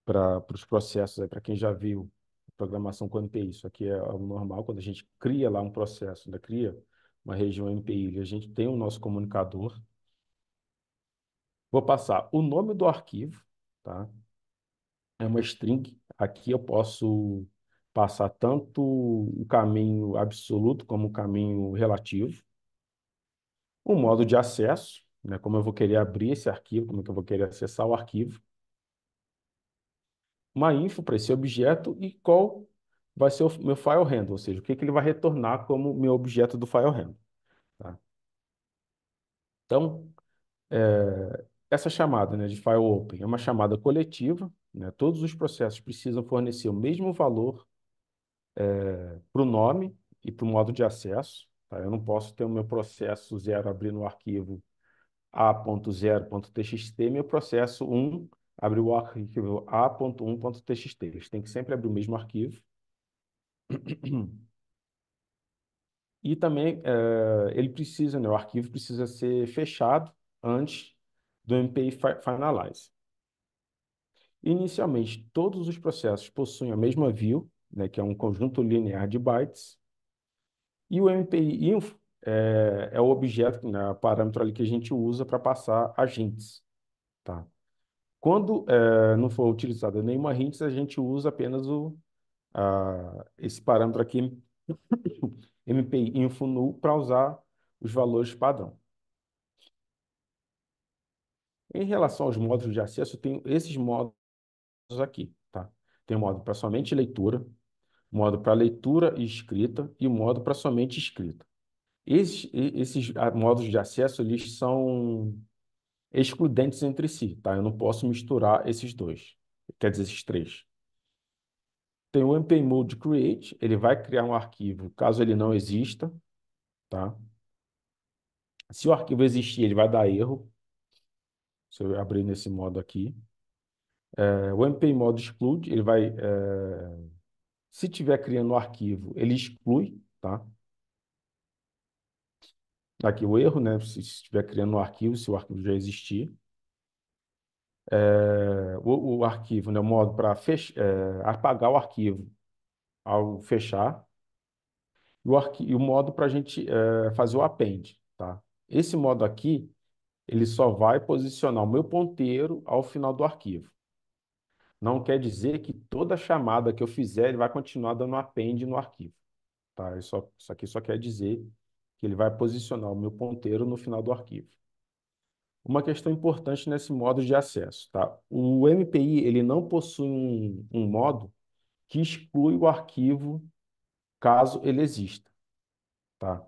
para os processos, para quem já viu programação com MPI, isso aqui é algo normal, quando a gente cria lá um processo, ainda cria uma região MPI, a gente tem o nosso comunicador. Vou passar o nome do arquivo, tá? É uma string, aqui eu posso passar tanto o caminho absoluto como o caminho relativo. O modo de acesso, né? como eu vou querer abrir esse arquivo, como é que eu vou querer acessar o arquivo uma info para esse objeto e qual vai ser o meu file handle, ou seja, o que, que ele vai retornar como meu objeto do file handle. Tá? Então, é, essa chamada né, de file open é uma chamada coletiva, né, todos os processos precisam fornecer o mesmo valor é, para o nome e para o modo de acesso. Tá? Eu não posso ter o meu processo zero abrir no arquivo a.0.txt, meu processo 1 Abre o arquivo a.1.txt. Eles têm que sempre abrir o mesmo arquivo. E também é, ele precisa, né, o arquivo precisa ser fechado antes do MPI Finalize. Inicialmente, todos os processos possuem a mesma view, né, que é um conjunto linear de bytes, e o MPI Info é, é o objeto, né, o parâmetro ali que a gente usa para passar agentes. Tá? Quando é, não for utilizada nenhuma hint, a gente usa apenas o, a, esse parâmetro aqui, [coughs] MPI info null, para usar os valores padrão. Em relação aos módulos de acesso, eu tenho esses módulos aqui. Tá? Tem o modo para somente leitura, modo para leitura e escrita e o modo para somente escrita. Esses, esses ah, modos de acesso eles são excludentes entre si, tá? Eu não posso misturar esses dois, quer dizer, esses três. Tem o mode create, ele vai criar um arquivo, caso ele não exista, tá? Se o arquivo existir, ele vai dar erro. Se eu abrir nesse modo aqui. É, o mode exclude, ele vai... É... Se tiver criando um arquivo, ele exclui, tá? Tá aqui o erro, né? Se estiver criando um arquivo, se o arquivo já existir. É, o, o, arquivo, né? O modo para é, apagar o arquivo ao fechar. E o, e o modo para a gente é, fazer o append, tá? Esse modo aqui, ele só vai posicionar o meu ponteiro ao final do arquivo. Não quer dizer que toda chamada que eu fizer, ele vai continuar dando append no arquivo. Tá? Isso, isso aqui só quer dizer que ele vai posicionar o meu ponteiro no final do arquivo. Uma questão importante nesse modo de acesso, tá? O MPI ele não possui um, um modo que exclui o arquivo caso ele exista, tá?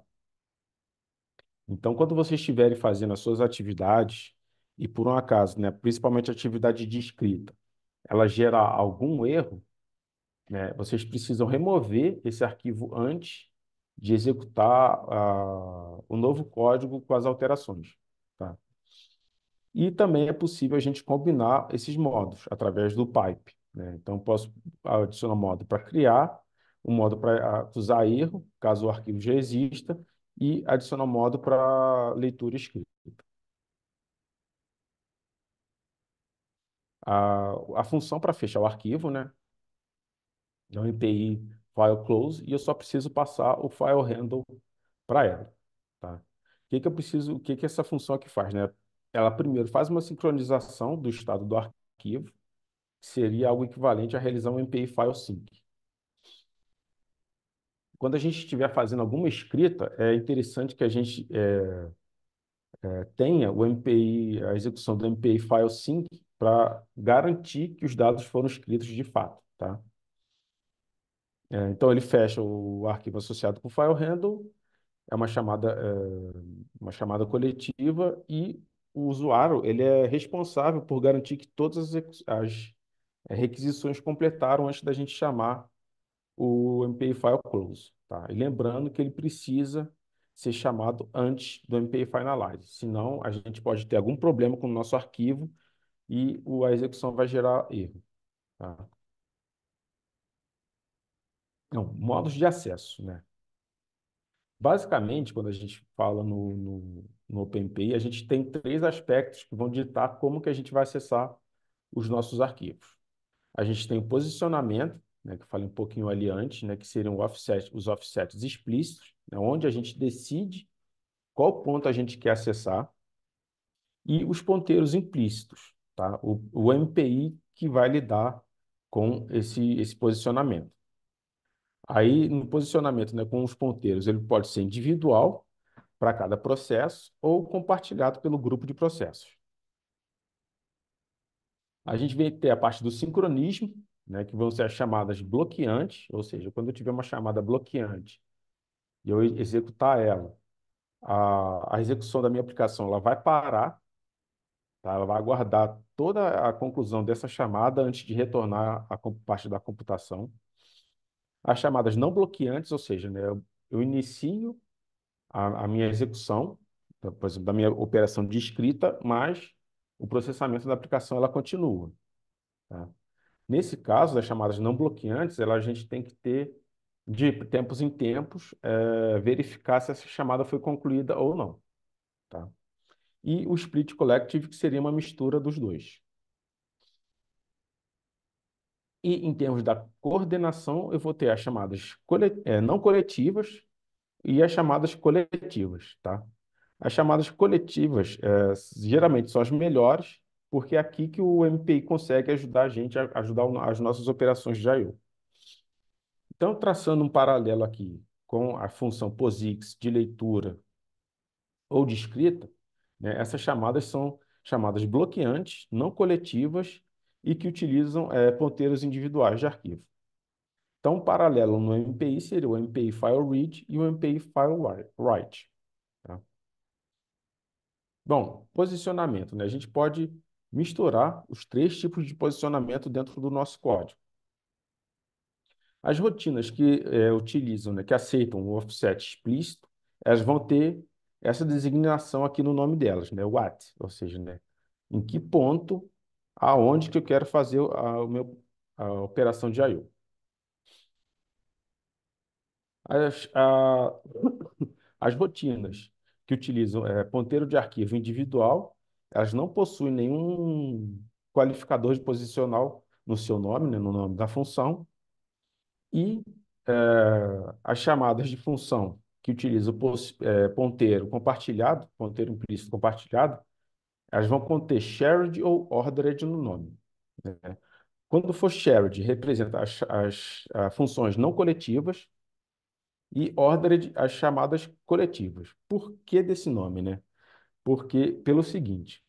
Então, quando vocês estiverem fazendo as suas atividades e por um acaso, né, principalmente a atividade de escrita, ela gera algum erro, né, vocês precisam remover esse arquivo antes de executar uh, o novo código com as alterações. Tá? E também é possível a gente combinar esses modos através do pipe. Né? Então, posso adicionar um modo para criar, um modo para acusar ah, erro, caso o arquivo já exista, e adicionar um modo para leitura escrita. A, a função para fechar o arquivo, né? um então, MPI file close e eu só preciso passar o file handle para ela. Tá? O que, que eu preciso, o que, que essa função aqui faz? Né? Ela primeiro faz uma sincronização do estado do arquivo, que seria algo equivalente a realizar um MPI file sync. Quando a gente estiver fazendo alguma escrita, é interessante que a gente é, é, tenha o MPI, a execução do MPI file sync para garantir que os dados foram escritos de fato. Tá? É, então ele fecha o arquivo associado com o file handle, é uma chamada, é, uma chamada coletiva e o usuário ele é responsável por garantir que todas as, as é, requisições completaram antes da gente chamar o MPI file close, tá? E lembrando que ele precisa ser chamado antes do MPI finalize, senão a gente pode ter algum problema com o nosso arquivo e a execução vai gerar erro, tá? Não, modos de acesso, né? Basicamente, quando a gente fala no, no, no OpenPay, a gente tem três aspectos que vão ditar como que a gente vai acessar os nossos arquivos. A gente tem o posicionamento, né, que eu falei um pouquinho ali antes, né, que seriam offset, os offsets explícitos, né, onde a gente decide qual ponto a gente quer acessar, e os ponteiros implícitos, tá? o, o MPI que vai lidar com esse, esse posicionamento. Aí, no posicionamento, né, com os ponteiros, ele pode ser individual para cada processo ou compartilhado pelo grupo de processos. A gente vem ter a parte do sincronismo, né, que vão ser as chamadas bloqueantes, ou seja, quando eu tiver uma chamada bloqueante e eu executar ela, a, a execução da minha aplicação ela vai parar, tá? ela vai aguardar toda a conclusão dessa chamada antes de retornar à parte da computação. As chamadas não bloqueantes, ou seja, né, eu, eu inicio a, a, minha execução, então, por exemplo, da minha operação de escrita, mas o processamento da aplicação ela continua. Tá? Nesse caso, das chamadas não bloqueantes, ela, a gente tem que ter, de tempos em tempos, é, verificar se essa chamada foi concluída ou não. Tá? E o split collective, que seria uma mistura dos dois. E em termos da coordenação, eu vou ter as chamadas colet é, não coletivas e as chamadas coletivas, tá? As chamadas coletivas é, geralmente são as melhores, porque é aqui que o MPI consegue ajudar a gente a ajudar as nossas operações de I.O. Então, traçando um paralelo aqui com a função POSIX de leitura ou de escrita, né, essas chamadas são chamadas bloqueantes, não coletivas e que utilizam é, ponteiros individuais de arquivo. Então, paralelo no MPI seria o MPI File Read e o MPI File Write. Tá? Bom, posicionamento. Né? A gente pode misturar os três tipos de posicionamento dentro do nosso código. As rotinas que é, utilizam, né, que aceitam o offset explícito, elas vão ter essa designação aqui no nome delas, né, what, ou seja, né, em que ponto aonde que eu quero fazer a, o meu, a operação de I/O. As, a, [coughs] as rotinas que utilizam é, ponteiro de arquivo individual, elas não possuem nenhum qualificador de posicional no seu nome, né, no nome da função, e é, as chamadas de função que utilizam é, ponteiro compartilhado, ponteiro implícito compartilhado, elas vão conter shared ou ordered no nome. Né? Quando for shared, representa as, as, as, ah, funções não coletivas e ordered, as chamadas coletivas. Por que desse nome, né? Porque, pelo seguinte,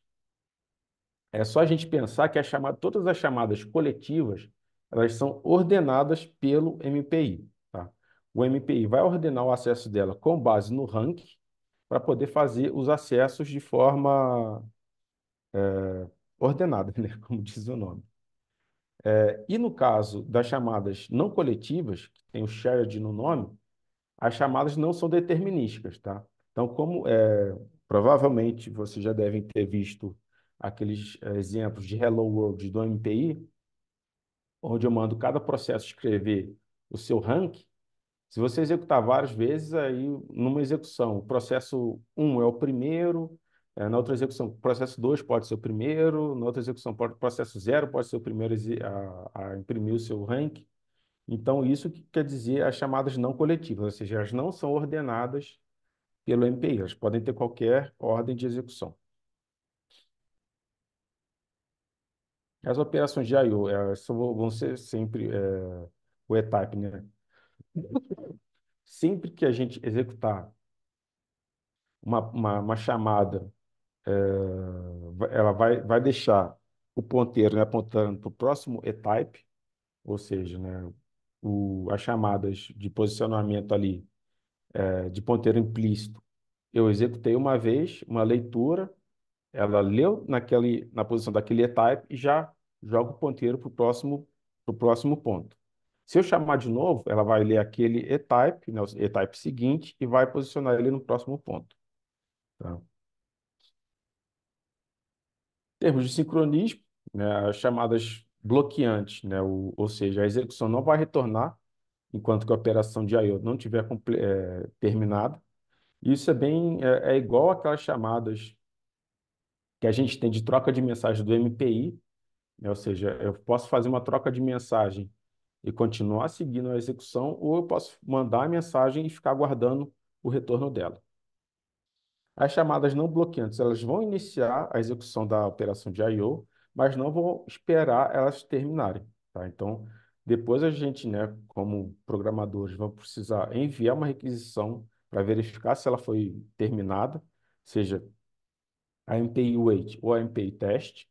é só a gente pensar que a chamada, todas as chamadas coletivas, elas são ordenadas pelo MPI. Tá? O MPI vai ordenar o acesso dela com base no rank para poder fazer os acessos de forma é, ordenada, né? [laughs] como diz o nome. É, e no caso das chamadas não coletivas, que tem o shared no nome, as chamadas não são determinísticas, tá? Então, como é, provavelmente vocês já devem ter visto aqueles é, exemplos de Hello World do MPI, onde eu mando cada processo escrever o seu rank, se você executar várias vezes, aí numa execução, o processo 1 é o primeiro, é, na outra execução, processo 2 pode ser o primeiro, na outra execução, processo 0 pode ser o primeiro a, a imprimir o seu rank. Então, isso que quer dizer as chamadas não coletivas, ou seja, elas não são ordenadas pelo MPI, elas podem ter qualquer ordem de execução. As operações de I.O. vão ser sempre é, o ETAP, né? Sempre que a gente executar uma, uma, uma chamada eh, ela vai, vai deixar o ponteiro né, apontando para o próximo E-type, ou seja, né, o, as chamadas de posicionamento ali é, de ponteiro implícito. Eu executei uma vez uma leitura, ela leu naquele, na posição daquele E-type e já joga o ponteiro para o próximo, pro próximo ponto. Se eu chamar de novo, ela vai ler aquele E-type, né, o E-type seguinte, e vai posicionar ele no próximo ponto. Tá? termos de sincronismo, né, as chamadas bloqueantes, né, o, ou seja, a execução não vai retornar enquanto que a operação de I/O não tiver é, terminada. Isso é bem é, é igual aquelas chamadas que a gente tem de troca de mensagem do MPI, né, ou seja, eu posso fazer uma troca de mensagem e continuar seguindo a execução, ou eu posso mandar a mensagem e ficar aguardando o retorno dela. As chamadas não bloqueantes, elas vão iniciar a execução da operação de I/O, mas não vão esperar elas terminarem, tá? Então, depois a gente, né, como programadores, vai precisar enviar uma requisição para verificar se ela foi terminada, seja a MPI wait ou a MPI test.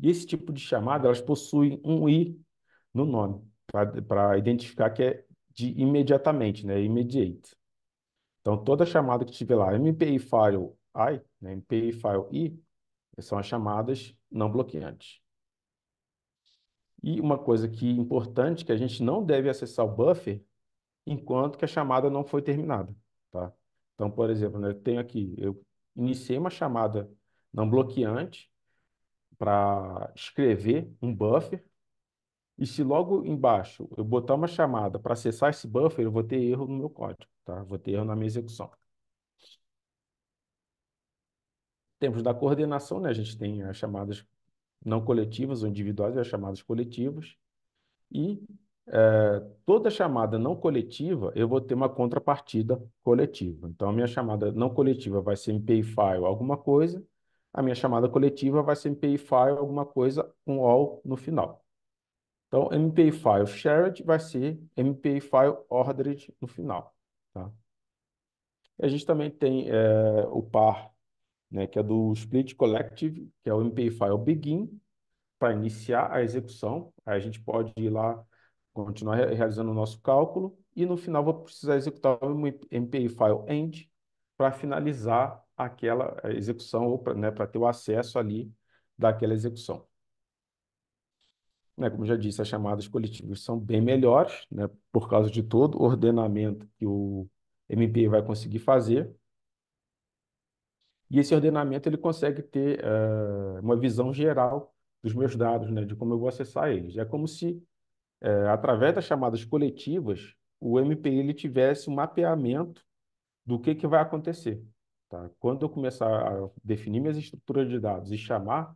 E esse tipo de chamada, elas possuem um i no nome, para identificar que é de imediatamente, né, immediate. Então, toda chamada que tiver lá MPI file I, né, MPI file I, são as chamadas não bloqueantes. E uma coisa que é importante, que a gente não deve acessar o buffer enquanto que a chamada não foi terminada, tá? Então, por exemplo, né, eu tenho aqui, eu iniciei uma chamada não bloqueante para escrever um buffer, e se logo embaixo eu botar uma chamada para acessar esse buffer, eu vou ter erro no meu código. Tá? Vou ter erro na minha execução. tempos da coordenação, né? a gente tem as chamadas não coletivas ou individuais e as chamadas coletivas. E é, toda chamada não coletiva, eu vou ter uma contrapartida coletiva. Então, a minha chamada não coletiva vai ser MPI file alguma coisa, a minha chamada coletiva vai ser MPI file alguma coisa com all no final. Então, MPI file shared vai ser MPI file ordered no final a gente também tem é, o par, né, que é do Split Collective, que é o MPI File Begin, para iniciar a execução. Aí a gente pode ir lá, continuar realizando o nosso cálculo, e no final vou precisar executar o MPI File End para finalizar aquela execução, ou para né, ter o acesso ali daquela execução. Né, como já disse, as chamadas coletivas são bem melhores, né, por causa de todo o ordenamento que o MP vai conseguir fazer. E esse ordenamento ele consegue ter uh, uma visão geral dos meus dados, né, de como eu vou acessar eles. É como se, uh, através das chamadas coletivas, o MP ele tivesse um mapeamento do que, que vai acontecer. Tá? Quando eu começar a definir minhas estruturas de dados e chamar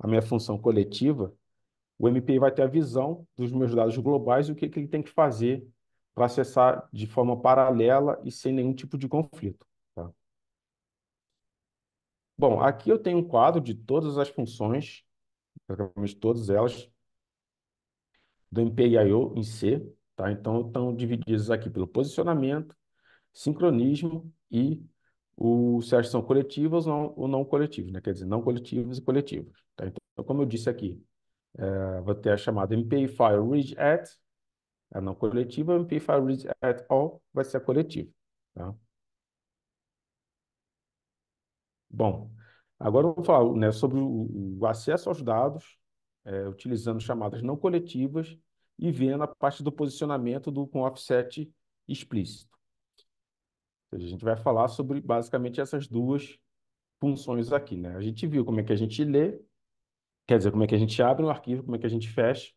a minha função coletiva, o MP vai ter a visão dos meus dados globais e o que, que ele tem que fazer para acessar de forma paralela e sem nenhum tipo de conflito. Tá? Bom, aqui eu tenho um quadro de todas as funções, praticamente todas elas, do MPIO em C. Tá? Então, estão divididas aqui pelo posicionamento, sincronismo e o, se elas são coletivas ou, ou não, coletivas, né? quer dizer, não coletivas e coletivas. Tá? Então, como eu disse aqui, é, vou ter a chamada MPI File Read At, a é não coletiva, and if at all, vai ser a coletiva. Tá? Bom, agora eu vou falar né, sobre o, o acesso aos dados, é, utilizando chamadas não coletivas e vendo a parte do posicionamento do, com offset explícito. a gente vai falar sobre basicamente essas duas funções aqui. Né? A gente viu como é que a gente lê, quer dizer, como é que a gente abre um arquivo, como é que a gente fecha.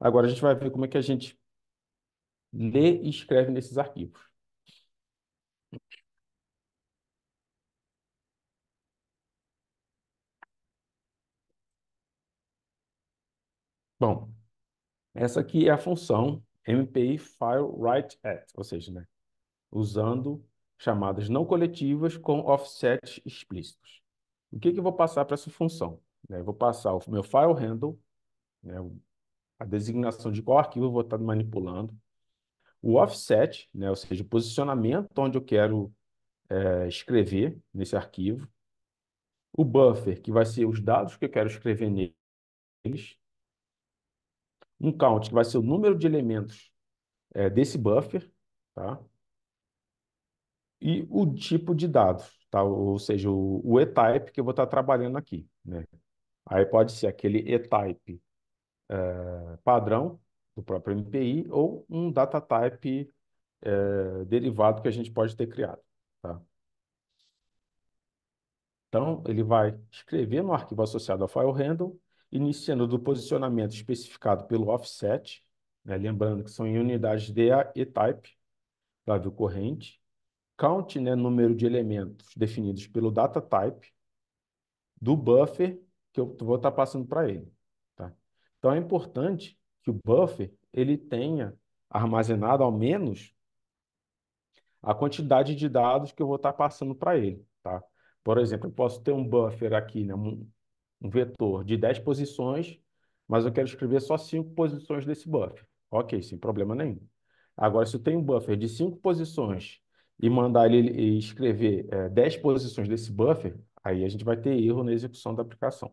Agora a gente vai ver como é que a gente lê e escreve nesses arquivos. Bom, essa aqui é a função MPI File Write At, ou seja, né, usando chamadas não coletivas com offsets explícitos. O que, que eu vou passar para essa função? Né, eu vou passar o meu file handle, né, a designação de qual arquivo eu vou estar manipulando, o offset, né, ou seja, o posicionamento onde eu quero é, escrever nesse arquivo, o buffer, que vai ser os dados que eu quero escrever neles, um count, que vai ser o número de elementos é, desse buffer, tá? e o tipo de dados, tá? ou seja, o, o e-type que eu vou estar trabalhando aqui. Né? Aí pode ser aquele e-type é, padrão, do próprio MPI ou um data type é, derivado que a gente pode ter criado. Tá? Então, ele vai escrever no arquivo associado ao file handle, iniciando do posicionamento especificado pelo offset, né? lembrando que são em unidades DA e type, view tá? corrente, count, né? número de elementos definidos pelo data type, do buffer que eu vou estar passando para ele. Tá? Então, é importante que o buffer ele tenha armazenado ao menos a quantidade de dados que eu vou estar passando para ele, tá? Por exemplo, eu posso ter um buffer aqui, né, um, um vetor de 10 posições, mas eu quero escrever só 5 posições desse buffer. Ok, sem problema nenhum. Agora, se eu tenho um buffer de 5 posições e mandar ele escrever é, eh, 10 posições desse buffer, aí a gente vai ter erro na execução da aplicação.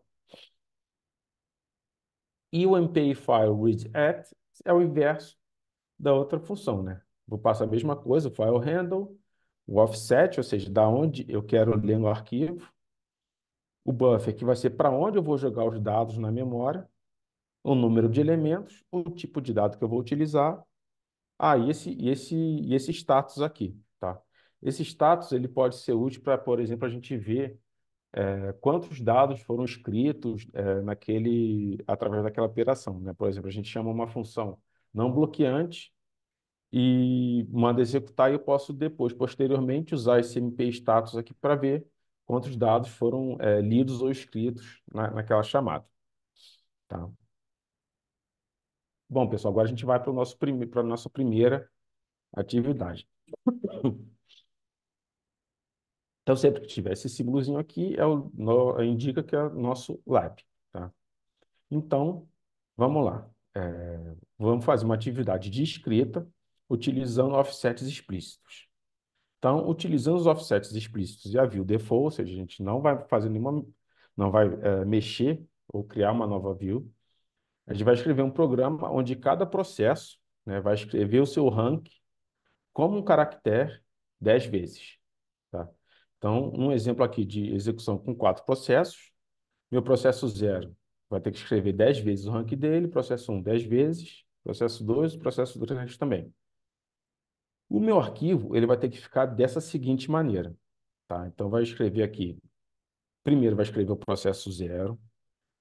E o MPI file read at é o inverso da outra função, né? Vou passar a mesma coisa, o file handle, o offset, ou seja, da onde eu quero ler no arquivo, o buffer, que vai ser para onde eu vou jogar os dados na memória, o número de elementos, o tipo de dado que eu vou utilizar, ah, e esse, e esse, e esse status aqui, tá? Esse status ele pode ser útil para, por exemplo, a gente ver é, quantos dados foram escritos é, naquele, através daquela operação. Né? Por exemplo, a gente chama uma função não bloqueante e manda executar e eu posso depois, posteriormente, usar esse MP status aqui para ver quantos dados foram é, lidos ou escritos na, naquela chamada. Tá? Bom, pessoal, agora a gente vai para nosso a nossa primeira atividade. Então, sempre que tiver esse símbolozinho aqui, é o, no, indica que é o nosso lab. Tá? Então, vamos lá. É, vamos fazer uma atividade de escrita utilizando offsets explícitos. Então, utilizando os offsets explícitos e a view default, ou seja, a gente não vai fazer nenhuma, não vai é, mexer ou criar uma nova view. A gente vai escrever um programa onde cada processo né, vai escrever o seu rank como um caractere 10 vezes. Então, um exemplo aqui de execução com quatro processos. Meu processo zero vai ter que escrever 10 vezes o ranking dele, processo 1 um, 10 vezes, processo 2, processo 3 também. O meu arquivo ele vai ter que ficar dessa seguinte maneira. Tá? Então, vai escrever aqui. Primeiro vai escrever o processo 0,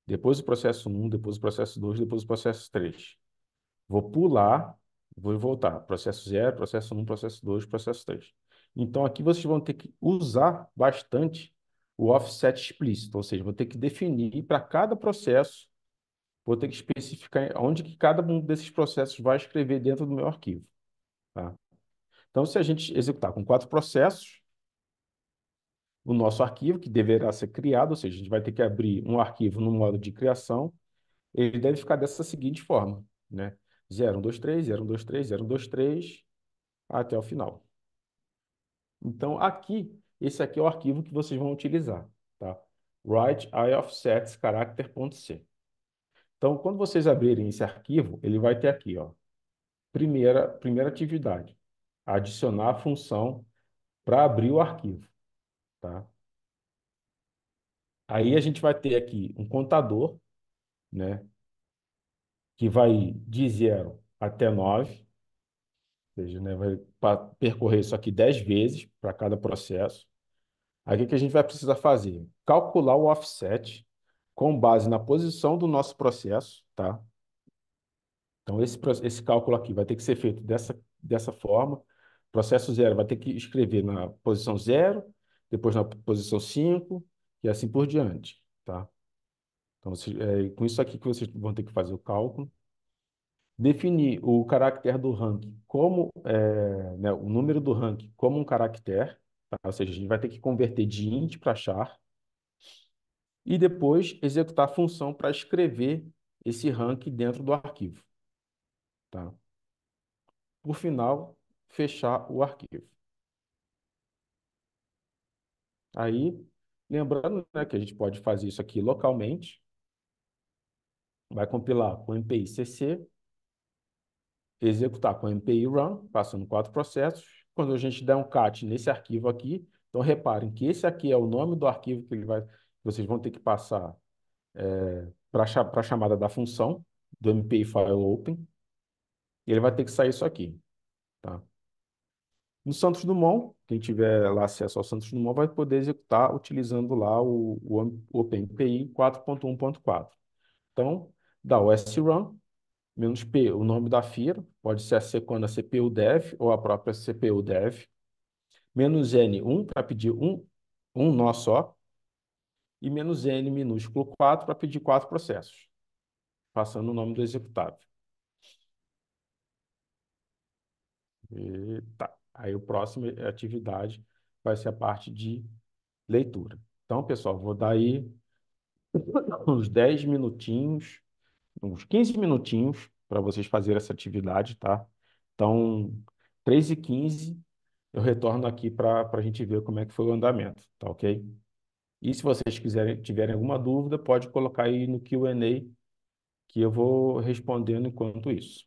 depois o processo 1, um, depois o processo 2, depois o processo 3. Vou pular, vou voltar. Processo 0, processo 1, um, processo 2, processo 3. Então, aqui vocês vão ter que usar bastante o offset explícito, ou seja, vou ter que definir para cada processo, vou ter que especificar onde que cada um desses processos vai escrever dentro do meu arquivo. Tá? Então, se a gente executar com quatro processos, o nosso arquivo, que deverá ser criado, ou seja, a gente vai ter que abrir um arquivo no modo de criação, ele deve ficar dessa seguinte forma, né? 0, 1, 2, 3, 0, 1, 2, 3, 0, 1, 2, 3, até o final. Então, aqui, esse aqui é o arquivo que vocês vão utilizar, tá? Write ioffsets character.c. Então, quando vocês abrirem esse arquivo, ele vai ter aqui, ó, primeira, primeira atividade, adicionar a função para abrir o arquivo, tá? Aí a gente vai ter aqui um contador, né, que vai de 0 até 9, ou seja, né, vai percorrer isso aqui 10 vezes para cada processo. Aí o que a gente vai precisar fazer? Calcular o offset com base na posição do nosso processo, tá? Então, esse, esse cálculo aqui vai ter que ser feito dessa, dessa forma. Processo zero vai ter que escrever na posição zero, depois na posição 5 e assim por diante, tá? Então, se, é, com isso aqui que vocês vão ter que fazer o cálculo definir o caractere do ranking como é, né, o número do ranking como um caractere, tá? ou seja, a gente vai ter que converter de int para char e depois executar a função para escrever esse ranking dentro do arquivo. Tá? Por final, fechar o arquivo. Aí, lembrando né, que a gente pode fazer isso aqui localmente, vai compilar com mpcc executar com MPI run, passando quatro processos. Quando a gente der um cat nesse arquivo aqui, então reparem que esse aqui é o nome do arquivo que ele vai, vocês vão ter que passar é, para a chamada da função do MPI file open. E ele vai ter que sair isso aqui, tá? No Santos Dumont, quem tiver lá acesso ao Santos Dumont vai poder executar utilizando lá o, o OpenPI 4.1.4. Então, dá o run menos P, o nome da fila, pode ser a secanda CPU dev ou a própria CPU dev, menos N1 para pedir um, um nó só, e menos N minúsculo 4 para pedir quatro processos, passando o nome do executável. E tá. Aí a próxima atividade vai ser a parte de leitura. Então, pessoal, vou dar aí uns 10 minutinhos uns 15 minutinhos para vocês fazerem essa atividade, tá? Então, 3 e 15 eu retorno aqui para a gente ver como é que foi o andamento, tá ok? E se vocês quiserem, tiverem alguma dúvida, pode colocar aí no Q&A que eu vou respondendo enquanto isso.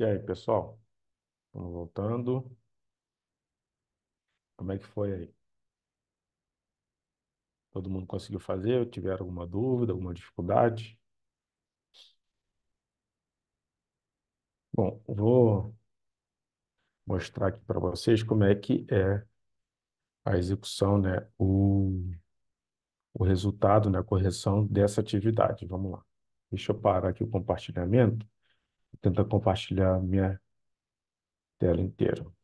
E aí, pessoal? Vamos voltando. Como é que foi aí? Todo mundo conseguiu fazer? Tiveram alguma dúvida, alguma dificuldade? Bom, vou mostrar aqui para vocês como é que é a execução, né? O, o resultado, né? A correção dessa atividade. Vamos lá. Deixa eu parar aqui o compartilhamento. Tenta compartilhar minha tela inteira. Vocês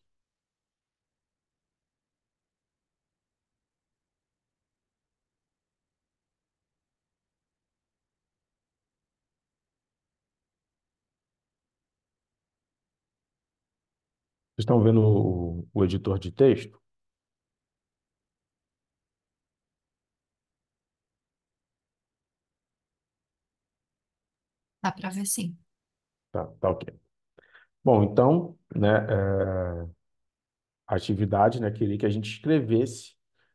estão vendo o, o editor de texto? Dá para ver sim. Tá, tá ok. Bom, então, né, é, a atividade, né, queria que a gente escrevesse,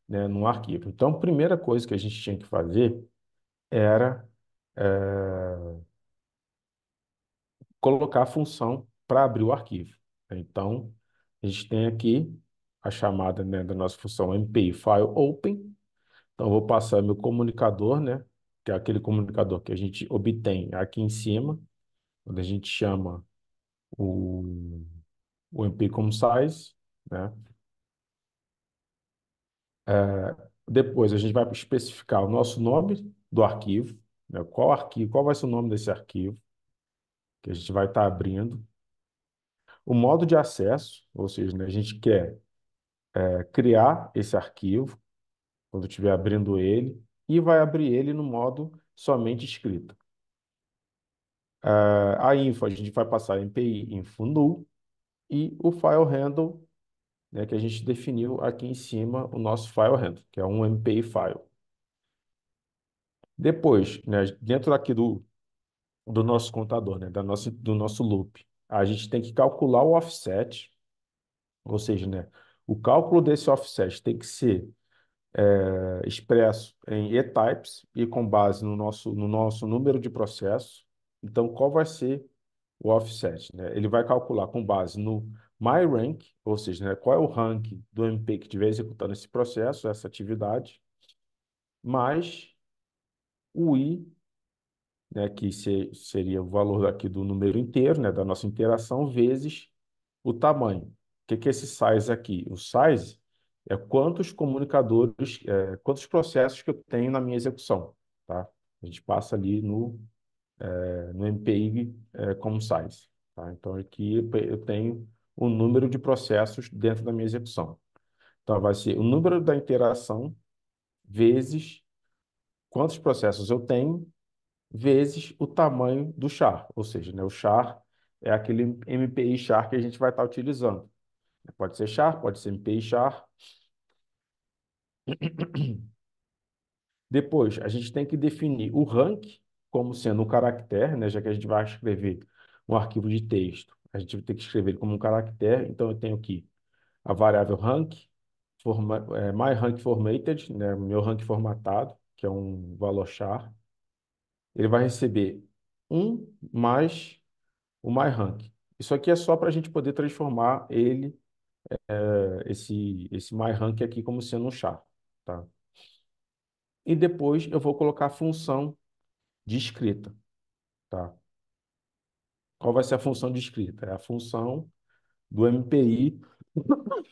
né, num arquivo. Então, a primeira coisa que a gente tinha que fazer era é, colocar a função para abrir o arquivo. Então, a gente tem aqui a chamada, né, da nossa função mpi file open. Então, eu vou passar meu comunicador, né, que é aquele comunicador que a gente obtém aqui em cima, onde a gente chama o, o MP como size, né? É, depois a gente vai especificar o nosso nome do arquivo, né? Qual arquivo, qual vai ser o nome desse arquivo que a gente vai estar tá abrindo. O modo de acesso, ou seja, né, a gente quer é, criar esse arquivo quando estiver abrindo ele e vai abrir ele no modo somente escrita. Uh, a info a gente vai passar MPI info null e o file handle, né, que a gente definiu aqui em cima o nosso file handle, que é um MPI file. Depois, né, dentro aqui do, do nosso contador, né, da nossa, do nosso loop, a gente tem que calcular o offset, ou seja, né, o cálculo desse offset tem que ser é, expresso em e-types e com base no nosso, no nosso número de processos então, qual vai ser o offset? Né? Ele vai calcular com base no myRank, ou seja, né, qual é o rank do MP que estiver executando esse processo, essa atividade, mais o i, né, que se, seria o valor aqui do número inteiro, né, da nossa interação, vezes o tamanho. O que, que é esse size aqui? O size é quantos comunicadores, é, quantos processos que eu tenho na minha execução. Tá? A gente passa ali no é, no MPI é, eh, como size. Tá? Então, aqui eu tenho o número de processos dentro da minha execução. Então, vai ser o número da interação vezes quantos processos eu tenho, vezes o tamanho do char. Ou seja, né, o char é aquele MPI char que a gente vai estar tá utilizando. Pode ser char, pode ser MPI char. Depois, a gente tem que definir o rank como sendo um caractere, né? Já que a gente vai escrever um arquivo de texto, a gente vai ter que escrever como um caractere. Então, eu tenho aqui a variável rank, forma, é, my rank formatted, né? Meu rank formatado, que é um valor char. Ele vai receber 1 mais o my rank. Isso aqui é só para a gente poder transformar ele, é, esse, esse my rank aqui como sendo um char, tá? E depois eu vou colocar a função de escrita. Tá? Qual vai ser a função de escrita? É a função do MPI [laughs]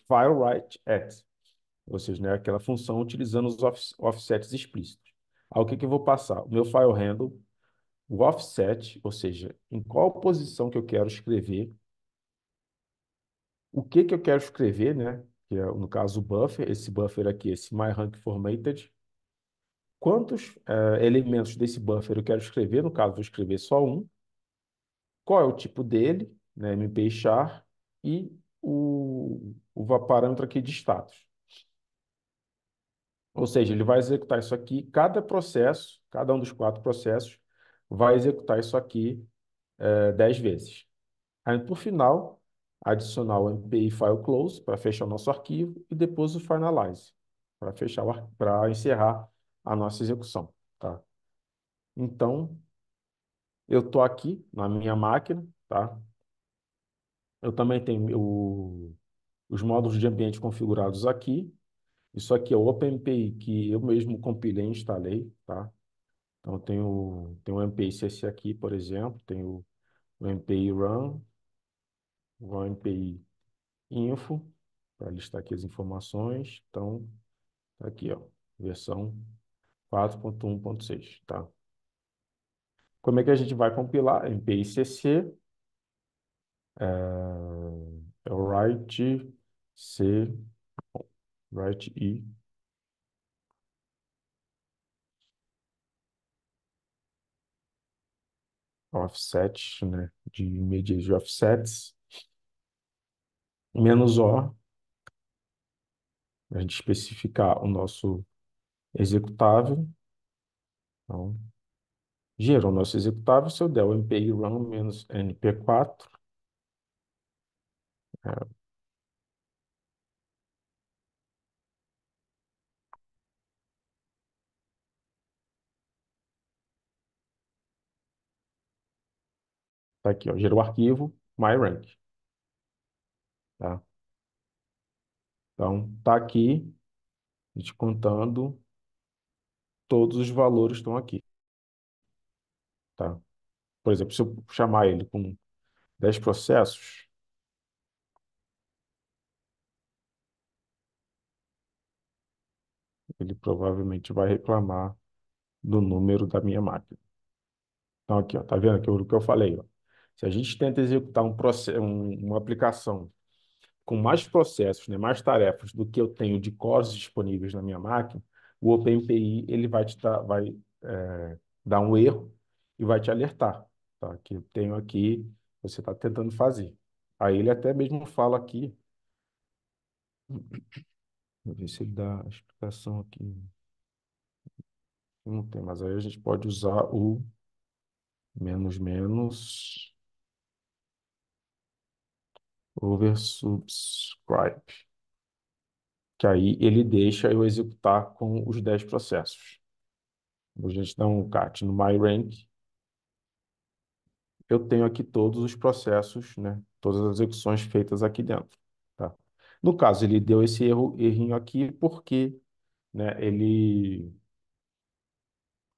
File Write X, ou seja, né, aquela função utilizando os off offsets explícitos. Aí o que, que eu vou passar? O meu file handle, o offset, ou seja, em qual posição que eu quero escrever, o que, que eu quero escrever, né? que é, no caso, o buffer, esse buffer aqui, esse myRankFormatted, quantos uh, elementos desse buffer eu quero escrever, no caso vou escrever só um, qual é o tipo dele, né, char e o, o parâmetro aqui de status. Ou seja, ele vai executar isso aqui, cada processo, cada um dos quatro processos, vai executar isso aqui eh, dez vezes. Aí, por final, adicionar o MPI File Close para fechar o nosso arquivo e depois o Finalize para fechar para encerrar a nossa execução, tá? Então, eu tô aqui na minha máquina, tá? Eu também tenho o, os módulos de ambiente configurados aqui. Isso aqui é o OpenMPI que eu mesmo compilei e instalei, tá? Então, eu tenho, tenho o MPI CC aqui, por exemplo, tenho o MPI Run, o MPI Info, para listar aqui as informações. Então, tá aqui, ó, versão 4.1.6, tá? Como é que a gente vai compilar? MPICC, é, eh, é o write C, write e Offset, né? De medias de offsets. Menos O. A gente especificar o nosso executável. Então, gerou nosso executável. Se eu der o MPI run menos NP4, é, Tá aqui, ó, gerou o arquivo myrank. Tá? Então, tá aqui, a gente contando todos os valores estão aqui, tá? Por exemplo, se eu chamar ele com 10 processos, ele provavelmente vai reclamar do número da minha máquina. Então, aqui, ó, tá vendo aqui o que eu falei? Ó. Se a gente tenta executar um processo, um, uma aplicação com mais processos, né, mais tarefas do que eu tenho de cores disponíveis na minha máquina, o OpenPI ele vai te dar, vai, é, dar um erro e vai te alertar, tá? Que eu tenho aqui, você está tentando fazer. Aí ele até mesmo fala aqui. Vou ver se ele dá a explicação aqui. Não tem, mas aí a gente pode usar o menos menos oversubscribe que aí ele deixa eu executar com os 10 processos. A gente dá um cat no myRank, eu tenho aqui todos os processos, né? todas as execuções feitas aqui dentro. Tá? No caso, ele deu esse erro, errinho aqui porque né, ele...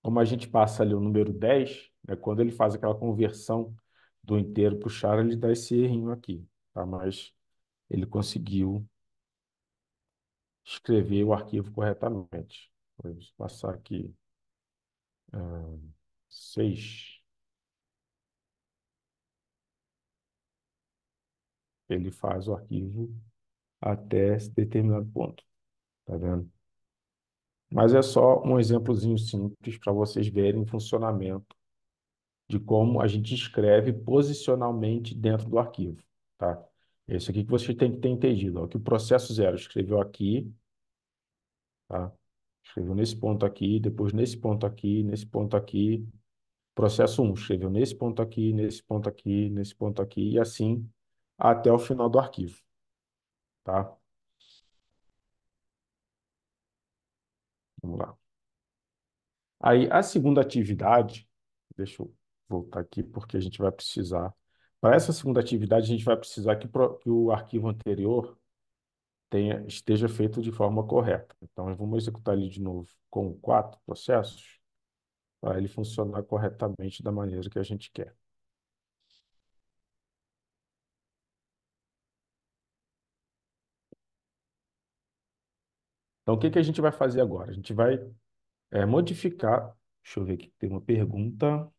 Como a gente passa ali o número 10, né, quando ele faz aquela conversão do inteiro para o char, ele dá esse errinho aqui. Tá? Mas ele conseguiu escrever o arquivo corretamente. Vamos passar aqui ah, seis. Ele faz o arquivo até esse determinado ponto. Tá vendo? Mas é só um exemplozinho simples para vocês verem o funcionamento de como a gente escreve posicionalmente dentro do arquivo, tá? Esse é aqui que vocês têm que ter entendido. Ó, que o processo zero escreveu aqui, tá? Escreveu nesse ponto aqui, depois nesse ponto aqui, nesse ponto aqui. Processo 1, escreveu nesse ponto aqui, nesse ponto aqui, nesse ponto aqui, e assim até o final do arquivo, tá? Vamos lá. Aí, a segunda atividade, deixa eu voltar aqui, porque a gente vai precisar, para essa segunda atividade, a gente vai precisar que, que o arquivo anterior tenha, esteja feito de forma correta. Então, vamos executar ele de novo com quatro processos para ele funcionar corretamente da maneira que a gente quer. Então, o que, que a gente vai fazer agora? A gente vai é, modificar... Deixa eu ver aqui, tem uma pergunta...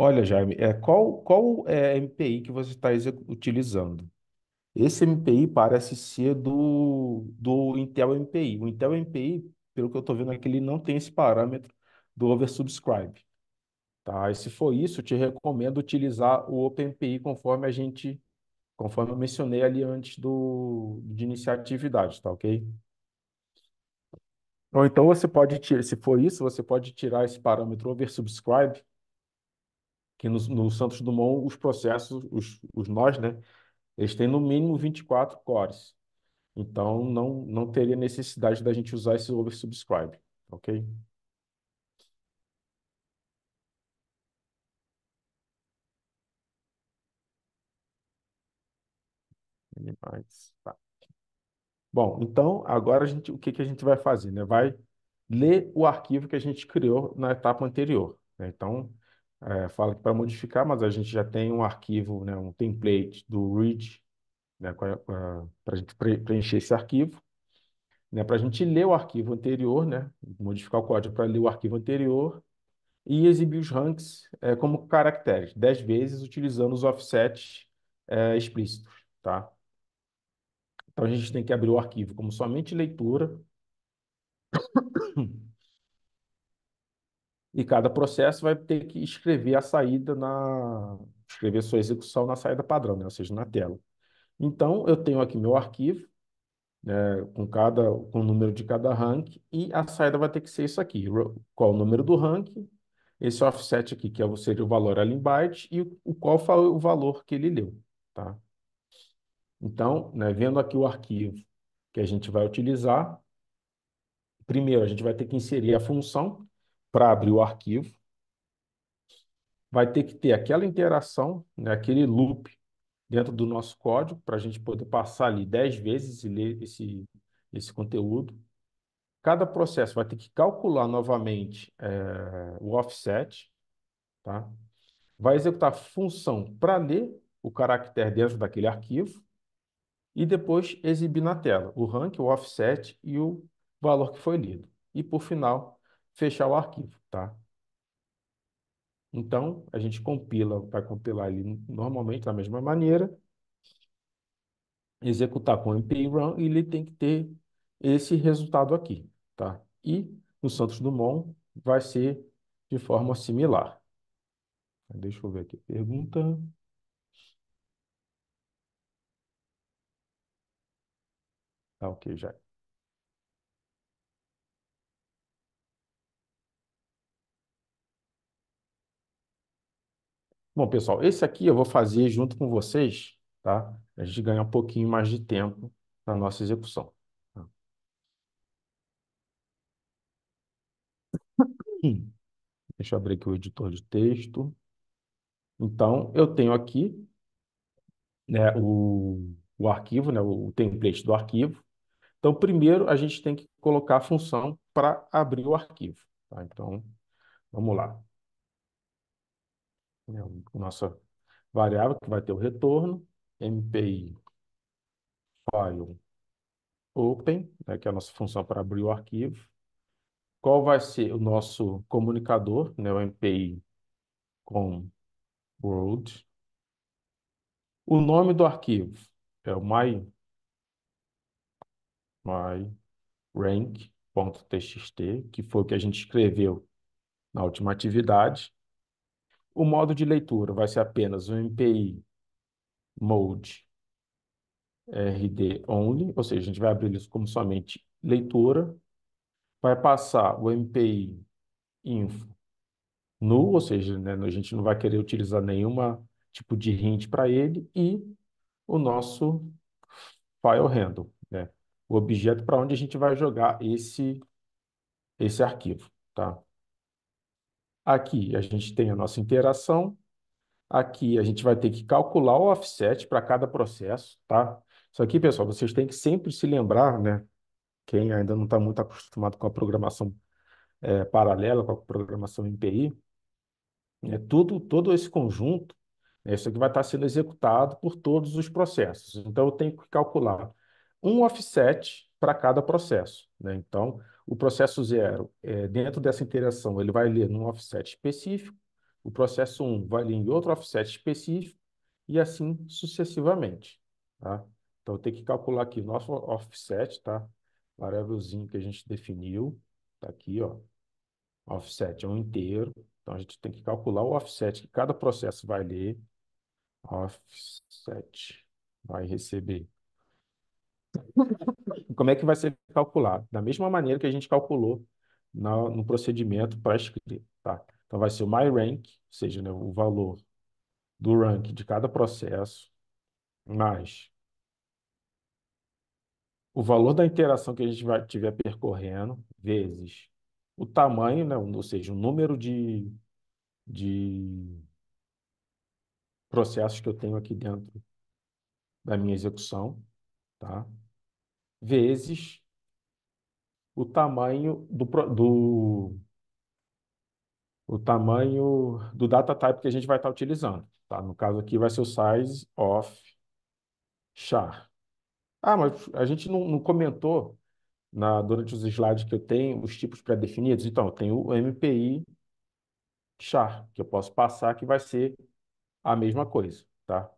Olha, Jaime, é, qual, qual é a MPI que você está utilizando? Esse MPI parece ser do, do Intel MPI. O Intel MPI, pelo que eu estou vendo aqui, ele não tem esse parâmetro do oversubscribe. Tá? E se for isso, eu te recomendo utilizar o OpenMPI conforme a gente, conforme eu mencionei ali antes do, de iniciar a atividade, tá ok? Ou então você pode tirar, se for isso, você pode tirar esse parâmetro oversubscribe que no, no Santos Dumont os processos, os, os nós, né, eles têm no mínimo 24 cores. Então, não, não teria necessidade da gente usar esse oversubscribe, ok? Animais. Tá. Bom, então, agora a gente, o que, que a gente vai fazer? Né? Vai ler o arquivo que a gente criou na etapa anterior. Né? Então, é, fala que para modificar, mas a gente já tem um arquivo, né, um template do read né, para a gente preencher esse arquivo. Né, para a gente ler o arquivo anterior, né, modificar o código para ler o arquivo anterior e exibir os ranks é, como caracteres, 10 vezes utilizando os offsets é, explícitos. Tá? Então a gente tem que abrir o arquivo como somente leitura. E cada processo vai ter que escrever a saída na. escrever sua execução na saída padrão, né? ou seja, na tela. Então, eu tenho aqui meu arquivo, né, com cada com o número de cada rank, e a saída vai ter que ser isso aqui. Qual o número do rank, esse offset aqui, que é seria o valor ali em byte, e o, qual foi o valor que ele leu. Tá? Então, né, vendo aqui o arquivo que a gente vai utilizar, primeiro a gente vai ter que inserir a função, para abrir o arquivo. Vai ter que ter aquela interação, né, aquele loop dentro do nosso código, para a gente poder passar ali 10 vezes e ler esse, esse conteúdo. Cada processo vai ter que calcular novamente é, o offset, tá? vai executar função para ler o caractere dentro daquele arquivo e depois exibir na tela o rank, o offset e o valor que foi lido. E, por final, fechar o arquivo, tá? Então, a gente compila, vai compilar ele normalmente da mesma maneira, executar com MP run e ele tem que ter esse resultado aqui, tá? E no Santos Dumont vai ser de forma similar. Deixa eu ver aqui a pergunta. Tá ok, já. Bom, pessoal, esse aqui eu vou fazer junto com vocês, tá? A gente ganhar um pouquinho mais de tempo na nossa execução. Tá? [coughs] Deixa eu abrir aqui o editor de texto. Então, eu tenho aqui né, o, o arquivo, né, o template do arquivo. Então, primeiro a gente tem que colocar a função para abrir o arquivo. Tá? Então, vamos lá né, nossa variável que vai ter o retorno, MPI file open, né, que é a nossa função para abrir o arquivo. Qual vai ser o nosso comunicador, né, o MPI com world. O nome do arquivo é o my, my rank.txt, que foi o que a gente escreveu na última atividade. O modo de leitura vai ser apenas o MPI mode RD only, ou seja, a gente vai abrir isso como somente leitura, vai passar o MPI info nu, ou seja, né, a gente não vai querer utilizar nenhuma tipo de hint para ele, e o nosso file handle, né, o objeto para onde a gente vai jogar esse, esse arquivo, tá? Aqui a gente tem a nossa interação. Aqui a gente vai ter que calcular o offset para cada processo, tá? Isso aqui, pessoal, vocês têm que sempre se lembrar, né? Quem ainda não está muito acostumado com a programação é, paralela, com a programação MPI, é, né? tudo, todo esse conjunto, né, isso aqui vai estar tá sendo executado por todos os processos. Então, eu tenho que calcular um offset para cada processo. Né? Então, o processo zero, é, dentro dessa interação, ele vai ler num offset específico, o processo 1 um vai ler em outro offset específico, e assim sucessivamente. Tá? Então, eu tenho que calcular aqui o nosso offset, tá? variávelzinho que a gente definiu, tá aqui, ó. offset é um inteiro, então a gente tem que calcular o offset que cada processo vai ler, offset vai receber como é que vai ser calculado? Da mesma maneira que a gente calculou no, no procedimento para escrever, tá? Então, vai ser o myRank, ou seja, né, o valor do rank de cada processo, mais o valor da interação que a gente vai tiver percorrendo, vezes o tamanho, né, ou seja, o número de, de processos que eu tenho aqui dentro da minha execução, tá? vezes o tamanho do, do o tamanho do data type que a gente vai estar tá utilizando. Tá? No caso aqui vai ser o size of char. Ah, mas a gente não, não comentou na, durante os slides que eu tenho os tipos pré-definidos. Então, eu tenho o MPI char, que eu posso passar, que vai ser a mesma coisa. Tá?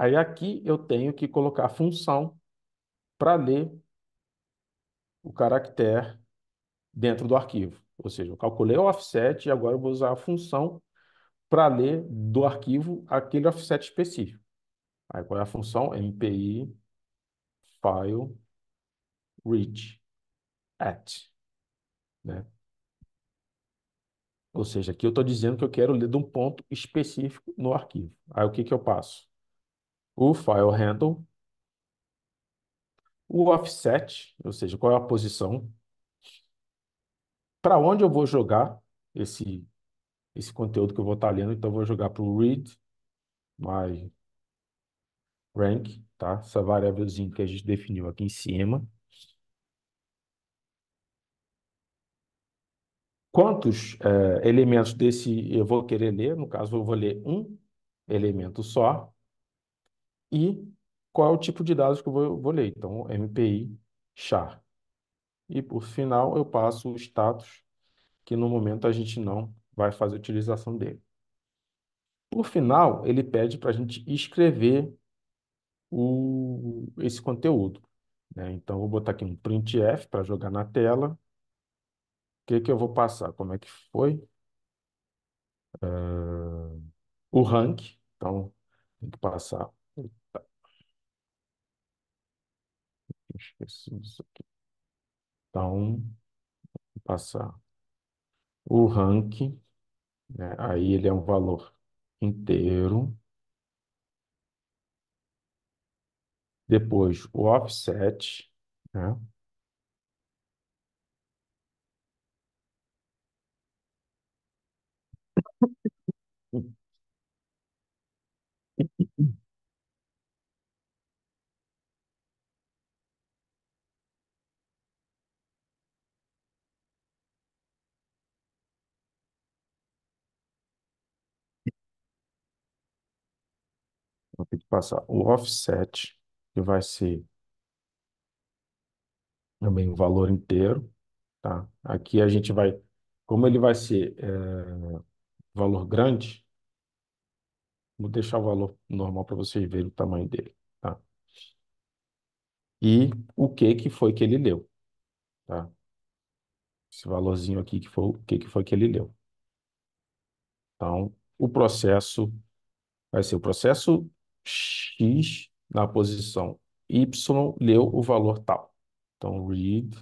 Aí aqui eu tenho que colocar a função para ler o caractere dentro do arquivo. Ou seja, eu calculei o offset e agora eu vou usar a função para ler do arquivo aquele offset específico. Aí qual é a função? MPI file read at. Né? Ou seja, aqui eu estou dizendo que eu quero ler de um ponto específico no arquivo. Aí o que, que eu passo? o file handle, o offset, ou seja, qual é a posição, para onde eu vou jogar esse, esse conteúdo que eu vou estar tá lendo, então eu vou jogar para o read my rank, tá? essa variávelzinha que a gente definiu aqui em cima. Quantos é, elementos desse eu vou querer ler? No caso, eu vou ler um elemento só e qual é o tipo de dados que eu vou, vou ler. Então, MPI, char. E por final, eu passo o status, que no momento a gente não vai fazer utilização dele. Por final, ele pede para a gente escrever o, esse conteúdo. Né? Então, vou botar aqui um printf para jogar na tela. O que, que eu vou passar? Como é que foi? Uh, o rank. Então, tem que passar esqueci disso aqui. Então, vou passar o rank, né? aí ele é um valor inteiro. Depois, o offset, né? [laughs] passar o offset, que vai ser também o valor inteiro, tá? Aqui a gente vai, como ele vai ser é, valor grande, vou deixar o valor normal para vocês verem o tamanho dele, tá? E o que que foi que ele leu, tá? Esse valorzinho aqui que foi o que que foi que ele leu. Então, o processo vai ser o processo x na posição y leu o valor tal. Então, read.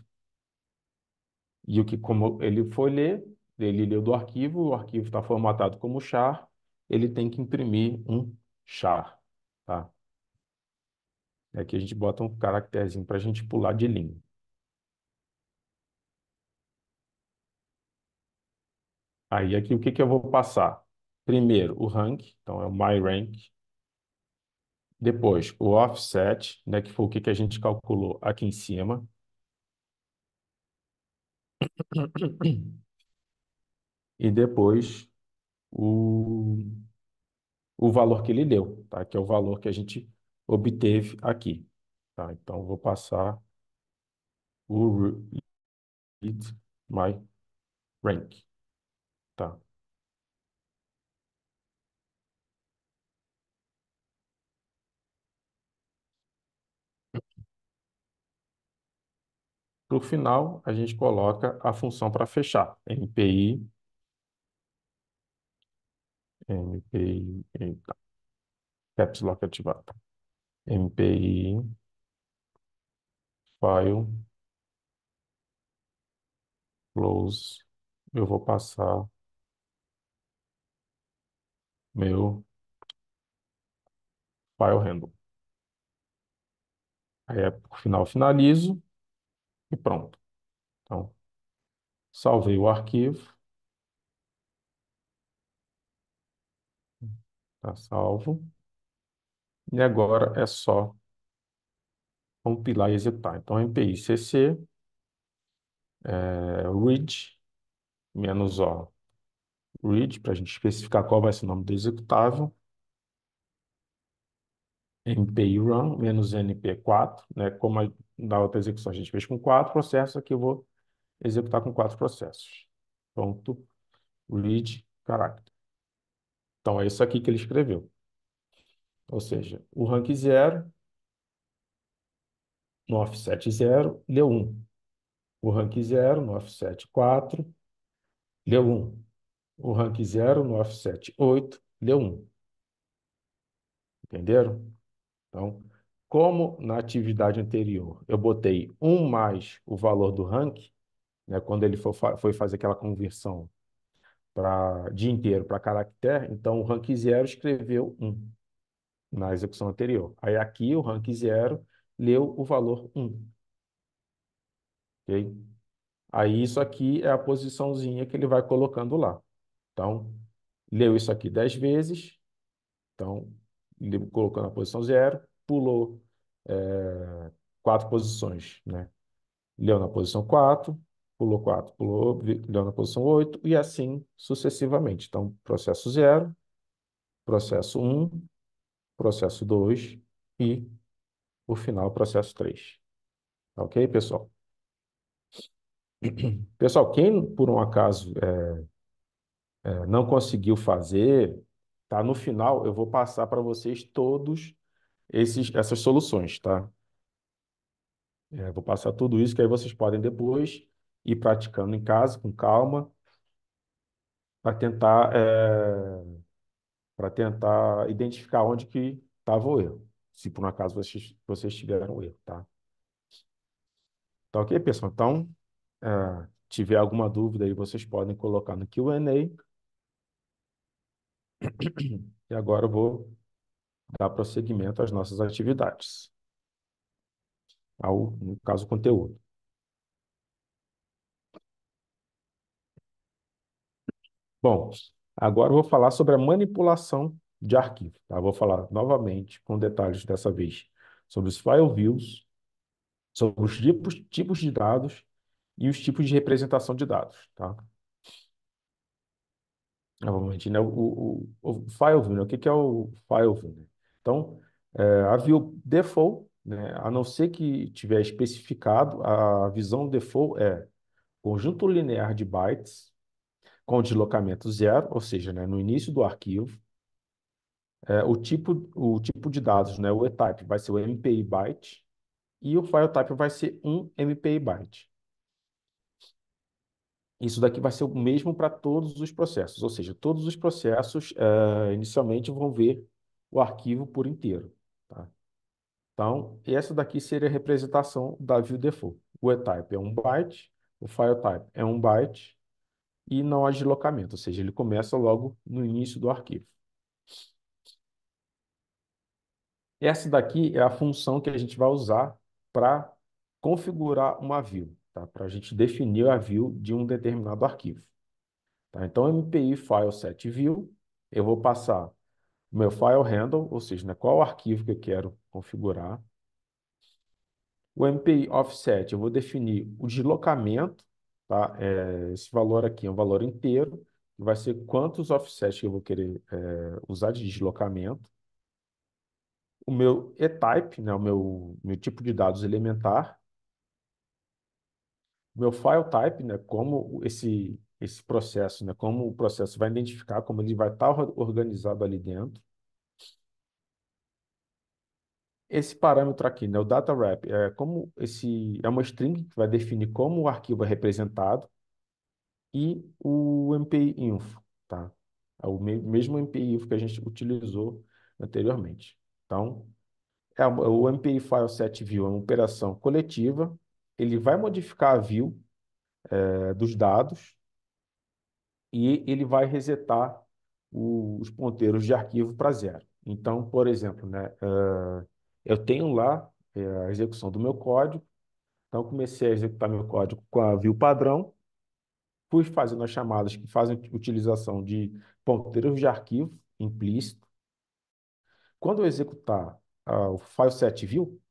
E o que como ele foi ler, ele leu do arquivo, o arquivo está formatado como char, ele tem que imprimir um char, tá? aqui é a gente bota um caracterzinho para a gente pular de linha. Aí aqui o que, que eu vou passar? Primeiro, o rank, então é o my rank depois, o offset, né, que foi o que que a gente calculou aqui em cima. E depois, o, o valor que ele deu, tá? Que é o valor que a gente obteve aqui, tá? Então, vou passar o read my rank, tá? No final, a gente coloca a função para fechar, MPI, MPI, eita, caps lock ativado, MPI, file, close, eu vou passar meu file handle. Aí, é, por final, finalizo e pronto. Então, salvei o arquivo. Está salvo. E agora é só compilar e executar. Então, MPI CC, é, read, menos O, read, para a gente especificar qual vai ser o nome do executável, MPI-Run menos NP4, né? como a, na outra execução a gente fez com quatro processos, aqui eu vou executar com quatro processos. Ponto, read, character. Então, é isso aqui que ele escreveu. Ou seja, o rank 0, no offset 0, deu 1. O rank 0, no offset 4, deu 1. O rank 0, no offset 8, deu 1. Entenderam? Então, como na atividade anterior eu botei 1 mais o valor do rank, né, quando ele for, foi fazer aquela conversão para dia inteiro para caractere, então o rank 0 escreveu 1 na execução anterior. Aí aqui o rank 0 leu o valor 1. Okay? Aí isso aqui é a posiçãozinha que ele vai colocando lá. Então, leu isso aqui 10 vezes. Então, colocou na posição zero, pulou é, quatro posições, né? Leu na posição 4, pulou 4, pulou leu na posição 8 e assim sucessivamente. Então, processo 0, processo 1, um, processo 2 e, por final, processo 3. Tá ok, pessoal? Pessoal, quem por um acaso é, é, não conseguiu fazer tá? No final, eu vou passar para vocês todos esses, essas soluções, tá? É, vou passar tudo isso, que aí vocês podem depois ir praticando em casa, com calma, para tentar, é, eh, para tentar identificar onde que estava o erro, se por um acaso vocês, vocês tiveram o erro, tá? Tá ok, pessoal? Então, é, tiver alguma dúvida aí, vocês podem colocar no Q&A, e agora eu vou dar prosseguimento às nossas atividades, ao, no caso, conteúdo. Bom, agora eu vou falar sobre a manipulação de arquivo. Tá? Vou falar novamente, com detalhes dessa vez, sobre os file views, sobre os tipos, tipos de dados e os tipos de representação de dados. Tá? Novamente, ah, né? O, o, o file né? O que que é o file né? Então, é, a view default, né? A não ser que tiver especificado, a visão default é conjunto linear de bytes com deslocamento zero, ou seja, né, no início do arquivo, é, o, tipo, o tipo de dados, né, o etype, vai ser o MPI byte e o file type vai ser um MPI byte. Isso daqui vai ser o mesmo para todos os processos, ou seja, todos os processos uh, inicialmente vão ver o arquivo por inteiro. Tá? Então, essa daqui seria a representação da view default. O etype é um byte, o file type é um byte e não há deslocamento, ou seja, ele começa logo no início do arquivo. Essa daqui é a função que a gente vai usar para configurar uma view tá? para a gente definir a view de um determinado arquivo. Tá? Então, MPI file set view, eu vou passar o meu file handle, ou seja, né, qual arquivo que eu quero configurar. O MPI offset, eu vou definir o deslocamento, tá? É, esse valor aqui é um valor inteiro, vai ser quantos offsets que eu vou querer é, usar de deslocamento. O meu e-type, né, o meu, meu tipo de dados elementar, meu file type, né, como esse, esse processo, né, como o processo vai identificar, como ele vai estar tá organizado ali dentro. Esse parâmetro aqui, né, o data wrap, é como esse é uma string que vai definir como o arquivo é representado e o mpi-info, tá? É o mesmo mpi-info que a gente utilizou anteriormente. Então, é o mpi file set view é uma operação coletiva ele vai modificar a view é, dos dados e ele vai resetar o, os ponteiros de arquivo para zero. Então, por exemplo, né, uh, eu tenho lá eh, a execução do meu código, então comecei a executar meu código com a view padrão, fui fazendo as chamadas que fazem utilização de ponteiros de arquivo implícito. Quando eu executar uh, o file set view,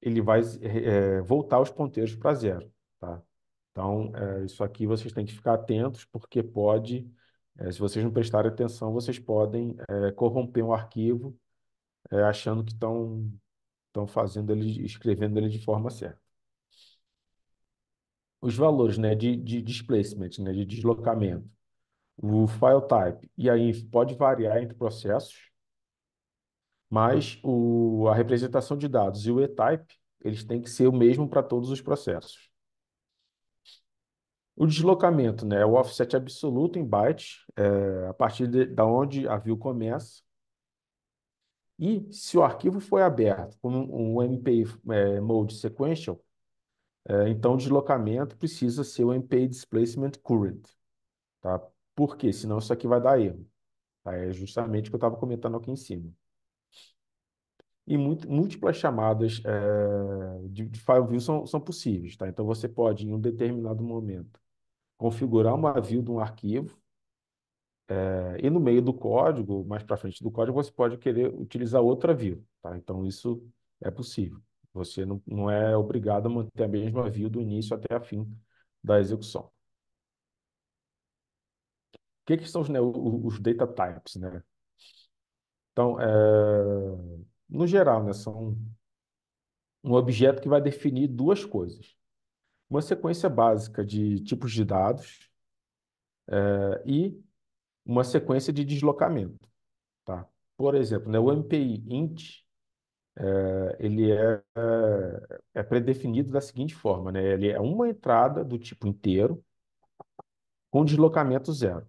ele vai é, voltar os ponteiros para zero. Tá? Então, é, isso aqui vocês têm que ficar atentos, porque pode, é, se vocês não prestarem atenção, vocês podem corromper um arquivo achando que estão estão fazendo ele, escrevendo ele de forma certa. Os valores né, de, de displacement, né, de deslocamento, o file type, e aí pode variar entre processos, mas o, a representação de dados e o eType, eles têm que ser o mesmo para todos os processos. O deslocamento, né, é o offset absoluto em bytes, é, a partir de, da onde a view começa. E se o arquivo foi aberto com um MPI é, mode sequential, é, então o deslocamento precisa ser o MPI displacement current, tá? Por quê? Senão isso aqui vai dar erro. Tá? É justamente o que eu estava comentando aqui em cima e múltiplas chamadas é, de, de file view são, são possíveis, tá? Então você pode, em um determinado momento, configurar uma view de um arquivo é, e no meio do código, mais para frente do código, você pode querer utilizar outra view, tá? Então isso é possível. Você não, não é obrigado a manter a mesma view do início até a fim da execução. O que, que são os, né, os, data types, né? Então, é, no geral, né, são um objeto que vai definir duas coisas. Uma sequência básica de tipos de dados é, e uma sequência de deslocamento. Tá? Por exemplo, né, o MPI int é, ele é, é, predefinido da seguinte forma, né? ele é uma entrada do tipo inteiro com deslocamento zero.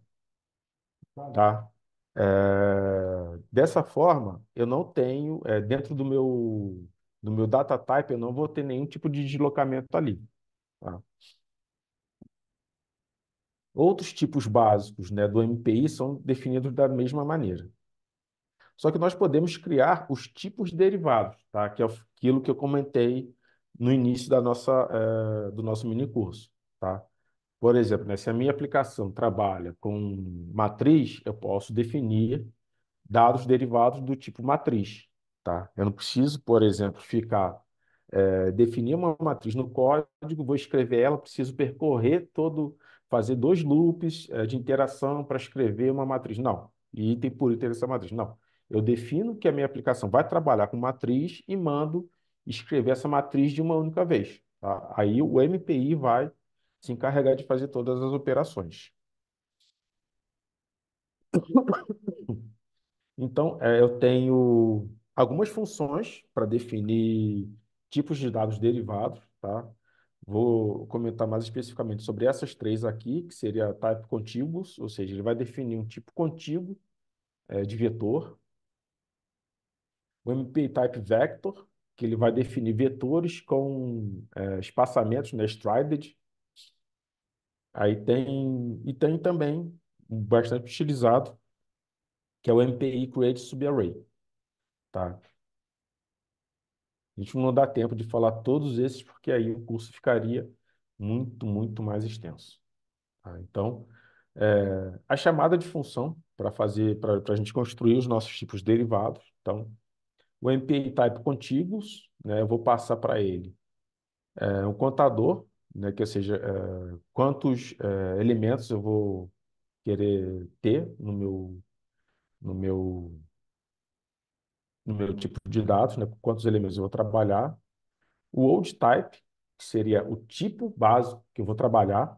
Tá? É, Dessa forma, eu não tenho, é, dentro do meu, do meu data type, eu não vou ter nenhum tipo de deslocamento ali. Tá? Outros tipos básicos, né, do MPI são definidos da mesma maneira. Só que nós podemos criar os tipos derivados, tá? que é aquilo que eu comentei no início da nossa, é, do nosso mini curso. Tá? Por exemplo, né, se a minha aplicação trabalha com matriz, eu posso definir dados derivados do tipo matriz. Tá? Eu não preciso, por exemplo, ficar é, definir uma matriz no código, vou escrever ela, preciso percorrer todo, fazer dois loops é, de interação para escrever uma matriz. Não, e item por item dessa matriz. Não, eu defino que a minha aplicação vai trabalhar com matriz e mando escrever essa matriz de uma única vez. Tá? Aí o MPI vai se encarregar de fazer todas as operações. [laughs] Então, eh, eu tenho algumas funções para definir tipos de dados derivados, tá? Vou comentar mais especificamente sobre essas três aqui, que seria type contiguous, ou seja, ele vai definir um tipo contíguo é, de vetor. O MP type vector, que ele vai definir vetores com é, espaçamentos, né, strided. Aí tem, e tem também, bastante utilizado, que é o MPI Create Subarray. Tá? A gente não dá tempo de falar todos esses, porque aí o curso ficaria muito, muito mais extenso. Tá? Então, é, a chamada de função para fazer, para a gente construir os nossos tipos derivados. Então, o MPI type contíguos, né, eu vou passar para ele é, um contador, né, que ou seja, é, quantos é, elementos eu vou querer ter no meu no meu no meu tipo de dados, né, com quantos elementos eu vou trabalhar, o old type, que seria o tipo básico que eu vou trabalhar,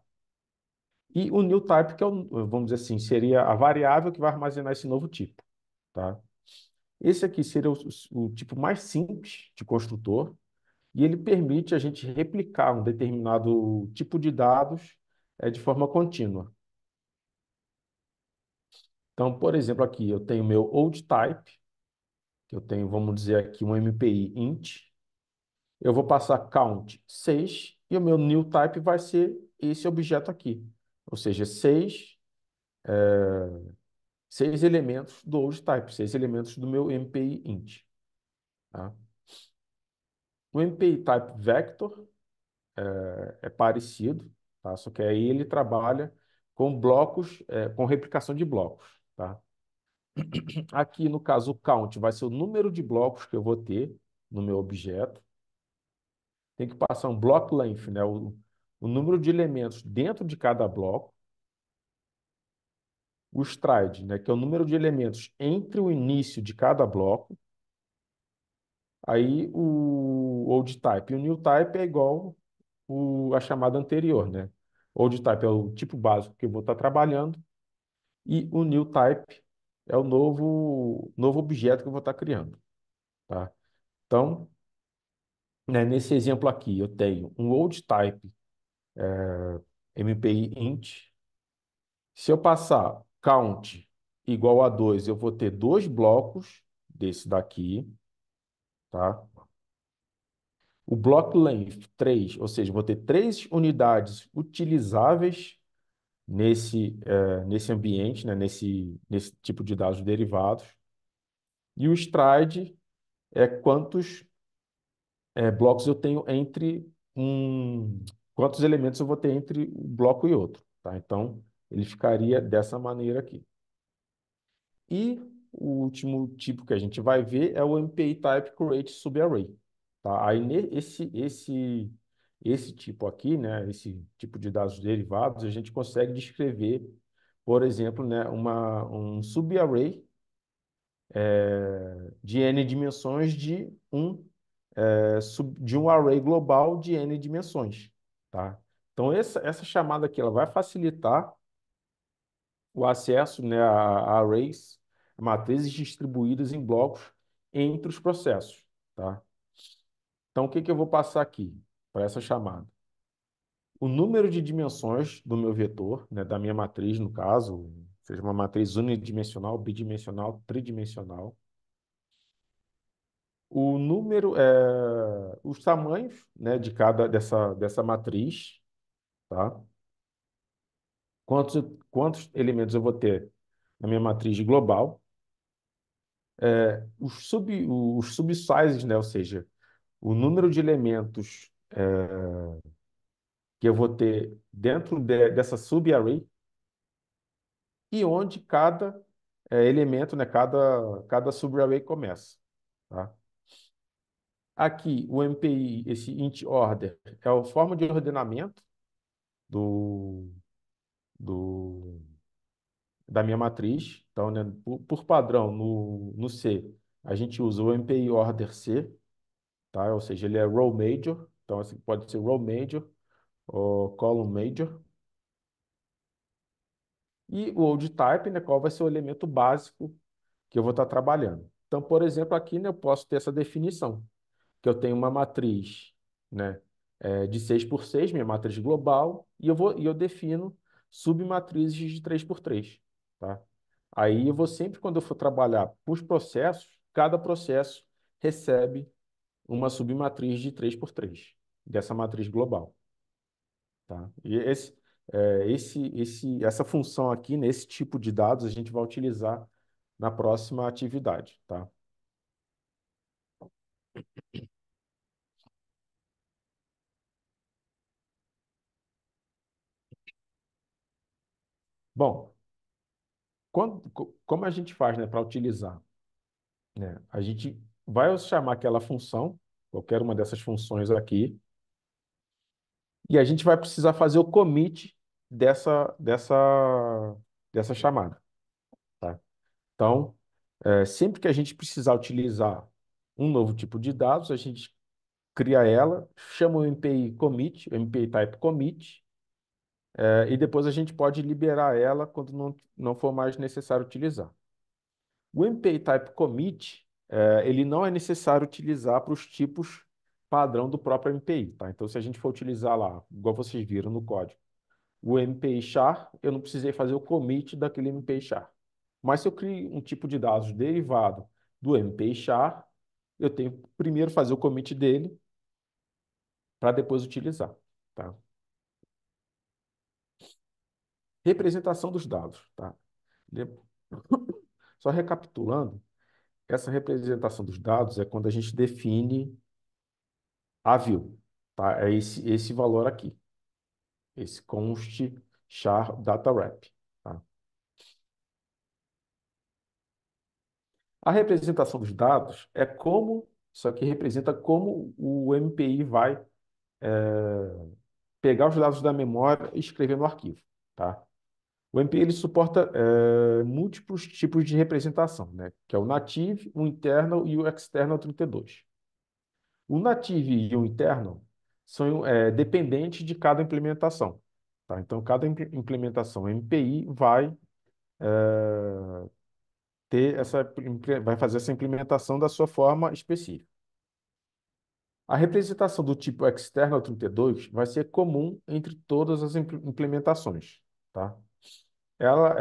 e o new type, que é o, vamos dizer assim, seria a variável que vai armazenar esse novo tipo, tá? Esse aqui seria o, o tipo mais simples de construtor, e ele permite a gente replicar um determinado tipo de dados é, de forma contínua. Então, por exemplo, aqui eu tenho meu old type, que eu tenho, vamos dizer aqui, um MPI int. Eu vou passar count 6 e o meu new type vai ser esse objeto aqui. Ou seja, 6, é, elementos do old type, 6 elementos do meu MPI int. Tá? O MPI type vector é, é parecido, tá? só que aí ele trabalha com blocos, é, com replicação de blocos. Tá? Aqui, no caso, o count vai ser o número de blocos que eu vou ter no meu objeto. Tem que passar um block length, né? o, o número de elementos dentro de cada bloco. O stride, né? que é o número de elementos entre o início de cada bloco. Aí o old type. E o new type é igual o, a chamada anterior, né? Old type é o tipo básico que eu vou estar trabalhando. E o new type é o novo, novo objeto que eu vou estar criando. Tá? Então, né, nesse exemplo aqui, eu tenho um old type é, eh, MPI int. Se eu passar count igual a 2, eu vou ter dois blocos desse daqui, tá? O block length 3, ou seja, vou ter três unidades utilizáveis nesse, é, nesse ambiente, né, nesse, nesse tipo de dados derivados. E o stride é quantos é, blocos eu tenho entre um. quantos elementos eu vou ter entre um bloco e outro. Tá? Então, ele ficaria dessa maneira aqui. E o último tipo que a gente vai ver é o MPI Type Create Subarray. Tá? Aí esse, esse esse tipo aqui, né, esse tipo de dados derivados, a gente consegue descrever, por exemplo, né, uma, um subarray é, de n dimensões de um, é, sub, de um array global de n dimensões. Tá? Então, essa, essa chamada aqui ela vai facilitar o acesso né, a, a arrays, matrizes distribuídas em blocos entre os processos. Tá? Então, o que, que eu vou passar aqui? para essa chamada. O número de dimensões do meu vetor, né, da minha matriz, no caso, seja uma matriz unidimensional, bidimensional, tridimensional. O número, é, os tamanhos né, de cada dessa, dessa matriz, tá? Quantos, quantos elementos eu vou ter na minha matriz global? É, os, sub, os subsizes, né? ou seja, o número de elementos é, que eu vou ter dentro de, dessa subarray e onde cada é, elemento, né, cada, cada subarray começa. Tá? Aqui, o MPI, esse int order, é a forma de ordenamento do, do, da minha matriz. Então, né, por, por, padrão, no, no C, a gente usa o MPI order C, tá? ou seja, ele é row major. Então, assim, pode ser row major ou column major. E o old type, né, qual vai ser o elemento básico que eu vou estar trabalhando. Então, por exemplo, aqui né, eu posso ter essa definição, que eu tenho uma matriz né, é, de 6 por 6, minha matriz global, e eu, vou, e eu defino submatrizes de 3 por 3. Tá? Aí eu vou sempre, quando eu for trabalhar os processos, cada processo recebe uma submatriz de 3 por 3 dessa matriz global. Tá? E esse, é, esse, esse, essa função aqui, nesse tipo de dados, a gente vai utilizar na próxima atividade. Tá? Bom, quando, como a gente faz né, para utilizar? Né? A gente vai chamar aquela função, qualquer uma dessas funções aqui, e a gente vai precisar fazer o commit dessa, dessa, dessa chamada. Tá? Então, é, sempre que a gente precisar utilizar um novo tipo de dados, a gente cria ela, chama o MPI commit, o MPI type commit, é, e depois a gente pode liberar ela quando não, não for mais necessário utilizar. O MPI type commit, eh, ele não é necessário utilizar para os tipos padrão do próprio MPI. Tá? Então, se a gente for utilizar lá, igual vocês viram no código, o MPI char, eu não precisei fazer o commit daquele MPI char. Mas se eu crio um tipo de dados derivado do MPI char, eu tenho que primeiro fazer o commit dele para depois utilizar. Tá? Representação dos dados. Tá? [coughs] Só recapitulando, essa representação dos dados é quando a gente define a view, tá? É esse, esse valor aqui, esse const char data wrap. Tá? A representação dos dados é como, isso aqui representa como o MPI vai é, pegar os dados da memória e escrever no arquivo, tá? O MP ele suporta é, múltiplos tipos de representação, né? que é o native, o internal e o external 32. O native e o internal são é, dependentes de cada implementação. Tá? Então, cada implementação MPI vai é, ter essa, vai fazer essa implementação da sua forma específica. A representação do tipo external 32 vai ser comum entre todas as implementações, tá? ela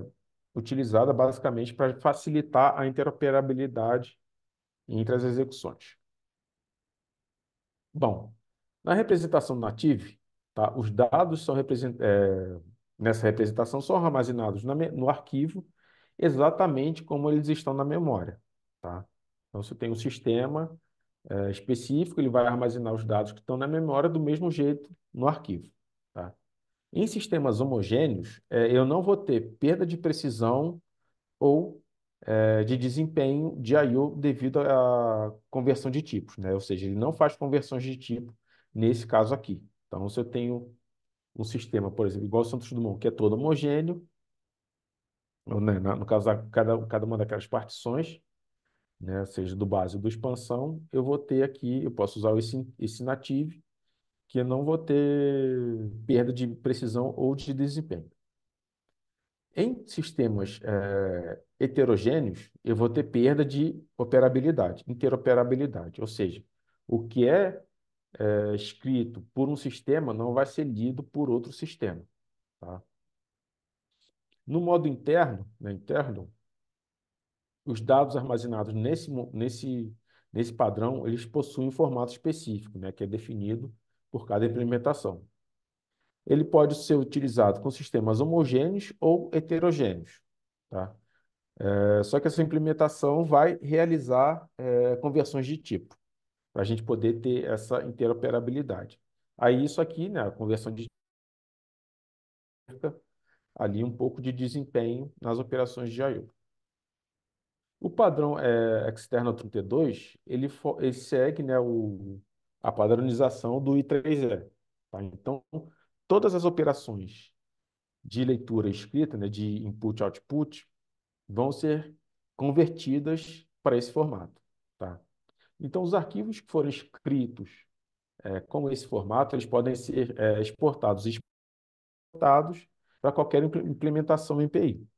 é utilizada basicamente para facilitar a interoperabilidade entre as execuções. Bom, na representação native, tá, os dados são represent... é, nessa representação são armazenados na, no arquivo exatamente como eles estão na memória. Tá? Então, você tem um sistema é, específico, ele vai armazenar os dados que estão na memória do mesmo jeito no arquivo. Em sistemas homogêneos, é, eu não vou ter perda de precisão ou é, de desempenho de I/O devido à conversão de tipos, né? Ou seja, ele não faz conversões de tipo nesse caso aqui. Então, se eu tenho um sistema, por exemplo, igual o Santos Dumont, que é todo homogêneo, né, no caso, cada, cada uma daquelas partições, né, seja do base ou do expansão, eu vou ter aqui, eu posso usar esse, esse native que eu não vou ter perda de precisão ou de desempenho. Em sistemas é, heterogêneos, eu vou ter perda de operabilidade, interoperabilidade, ou seja, o que é, é escrito por um sistema não vai ser lido por outro sistema. Tá? No modo interno, né, interno, os dados armazenados nesse, nesse, nesse padrão, eles possuem um formato específico, né, que é definido por cada implementação. Ele pode ser utilizado com sistemas homogêneos ou heterogêneos. Tá? É, só que essa implementação vai realizar é, conversões de tipo, para a gente poder ter essa interoperabilidade. Aí isso aqui, né, a conversão de ali um pouco de desempenho nas operações de I/O. O padrão é, externo 32, ele, ele segue né, o, a padronização do I3E. Tá? Então, todas as operações de leitura escrita, né, de input-output, vão ser convertidas para esse formato. Tá? Então, os arquivos que forem escritos é, com esse formato, eles podem ser é, exportados exportados para qualquer implementação MPI.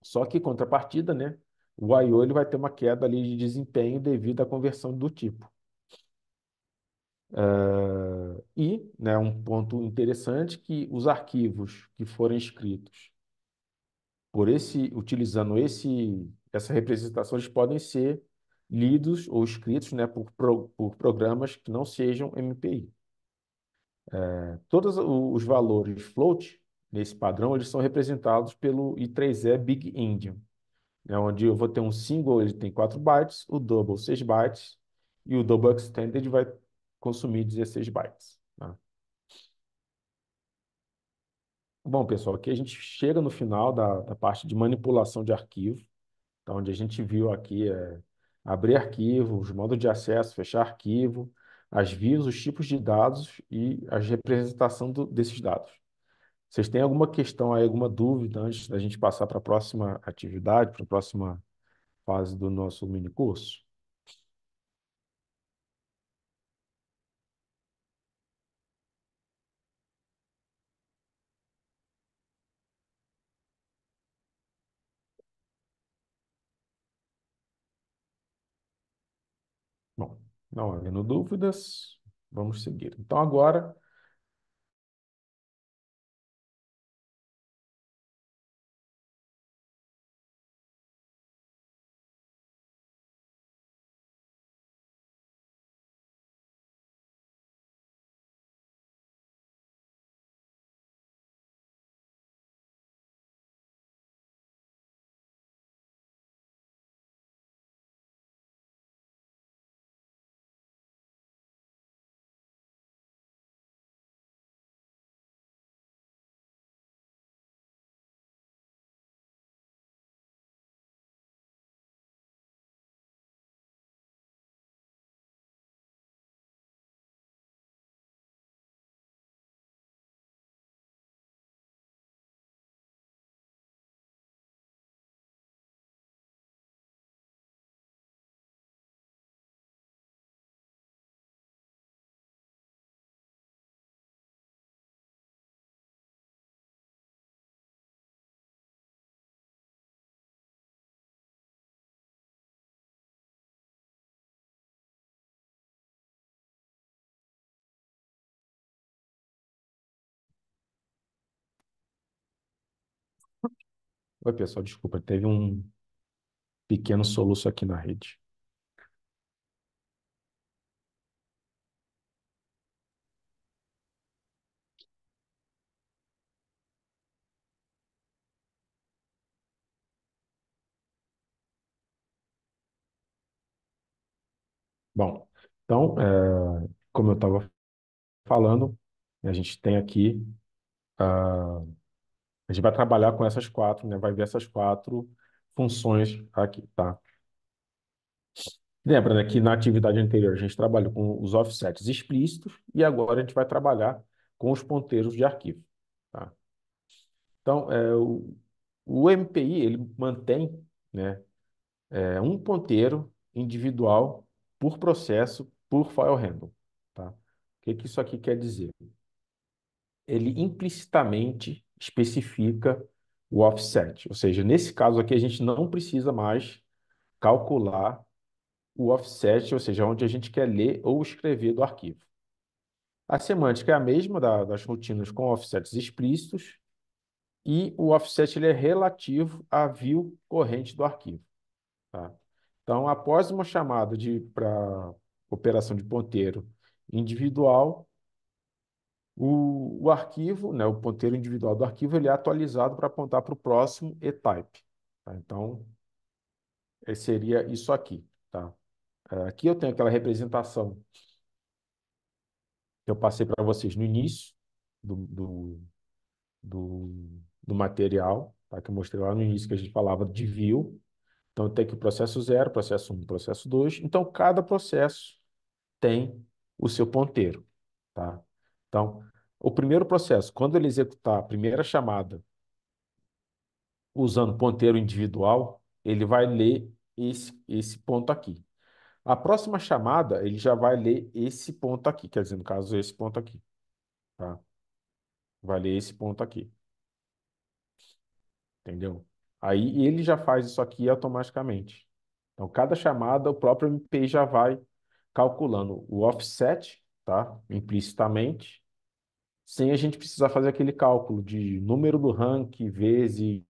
Só que, contrapartida, né, o I.O. Ele vai ter uma queda ali de desempenho devido à conversão do tipo. Uh, e, né, um ponto interessante que os arquivos que forem escritos por esse, utilizando esse, essa representação, eles podem ser lidos ou escritos, né, por, por programas que não sejam MPI. Uh, é, todos os valores float nesse padrão eles são representados pelo I3E Big Endian, né, onde eu vou ter um single ele tem 4 bytes, o double 6 bytes e o double extended vai consumir 16 bytes. Né? Bom, pessoal, aqui a gente chega no final da, da parte de manipulação de arquivo, tá? onde a gente viu aqui é, abrir arquivo, os modos de acesso, fechar arquivo, as vias, os tipos de dados e a representação do, desses dados. Vocês têm alguma questão aí, alguma dúvida antes da gente passar para a próxima atividade, para a próxima fase do nosso minicurso? Não havendo dúvidas, vamos seguir. Então, agora Oi, pessoal, desculpa, teve um pequeno soluço aqui na rede. Bom, então, é, como eu estava falando, a gente tem aqui uh, a gente vai trabalhar com essas quatro, né? Vai ver essas quatro funções aqui, tá? Lembra, né, que na atividade anterior a gente trabalhou com os offsets explícitos e agora a gente vai trabalhar com os ponteiros de arquivo, tá? Então, é, o, o MPI, ele mantém, né, é, um ponteiro individual por processo, por file handle, tá? O que, que isso aqui quer dizer? Ele implicitamente especifica o offset. Ou seja, nesse caso aqui, a gente não precisa mais calcular o offset, ou seja, onde a gente quer ler ou escrever do arquivo. A semântica é a mesma da, das rotinas com offsets explícitos e o offset ele é relativo à view corrente do arquivo. Tá? Então, após uma chamada para operação de ponteiro individual, o, o arquivo, né, o ponteiro individual do arquivo, ele é atualizado para apontar para o próximo etype. Tá? Então, é, seria isso aqui. Tá? É, aqui eu tenho aquela representação que eu passei para vocês no início do, do, do, do material, tá? que eu mostrei lá no início, que a gente falava de view. Então, tem aqui o processo 0, processo 1, um, processo 2. Então, cada processo tem o seu ponteiro. Tá? Então, o primeiro processo, quando ele executar a primeira chamada usando ponteiro individual, ele vai ler esse, esse ponto aqui. A próxima chamada, ele já vai ler esse ponto aqui, quer dizer, no caso, esse ponto aqui. Tá? Vai ler esse ponto aqui. Entendeu? Aí ele já faz isso aqui automaticamente. Então, cada chamada, o próprio MP já vai calculando o offset tá? Implicitamente, sem a gente precisar fazer aquele cálculo de número do rank vezes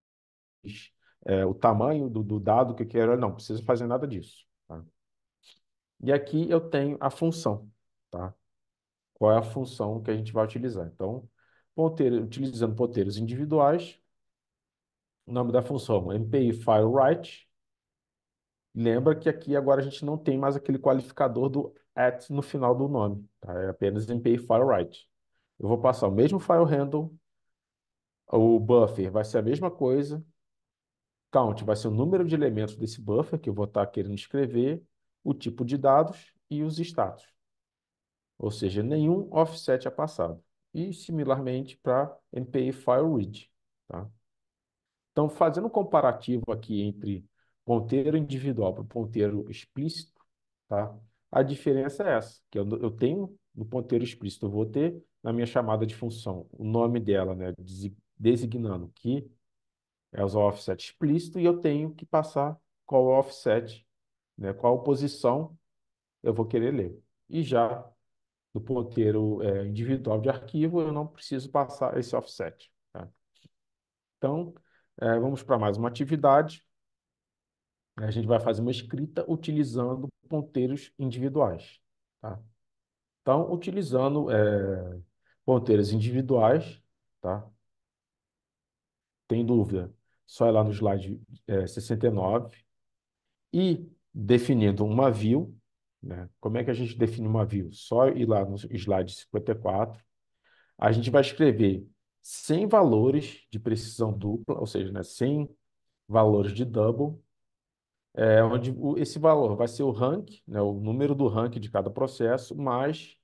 é, o tamanho do, do, dado que eu quero. Não, precisa fazer nada disso. Tá? E aqui eu tenho a função, tá? Qual é a função que a gente vai utilizar? Então, ponteiro, utilizando ponteiros individuais, o nome da função MPI file write. Lembra que aqui agora a gente não tem mais aquele qualificador do at no final do nome, tá? É apenas MPI file write. Eu vou passar o mesmo file handle, o buffer vai ser a mesma coisa, count vai ser o número de elementos desse buffer que eu vou estar tá querendo escrever, o tipo de dados e os status. Ou seja, nenhum offset é passado. E similarmente para MPI file read, tá? Então, fazendo um comparativo aqui entre ponteiro individual para ponteiro explícito, tá? A diferença é essa, que eu, eu tenho no ponteiro explícito, eu vou ter na minha chamada de função o nome dela, né, designando que é o offset explícito, e eu tenho que passar qual offset, né, qual posição eu vou querer ler. E já no ponteiro é, individual de arquivo, eu não preciso passar esse offset. Tá? Então, é, vamos para mais uma atividade. A gente vai fazer uma escrita utilizando ponteiros individuais. Tá? Então, utilizando é, ponteiros individuais, tá? tem dúvida? Só ir lá no slide é, 69. E definindo uma view, né? como é que a gente define uma view? Só ir lá no slide 54. A gente vai escrever sem valores de precisão dupla, ou seja, né, sem valores de double, é, onde o, esse valor vai ser o rank, né, o número do rank de cada processo, mais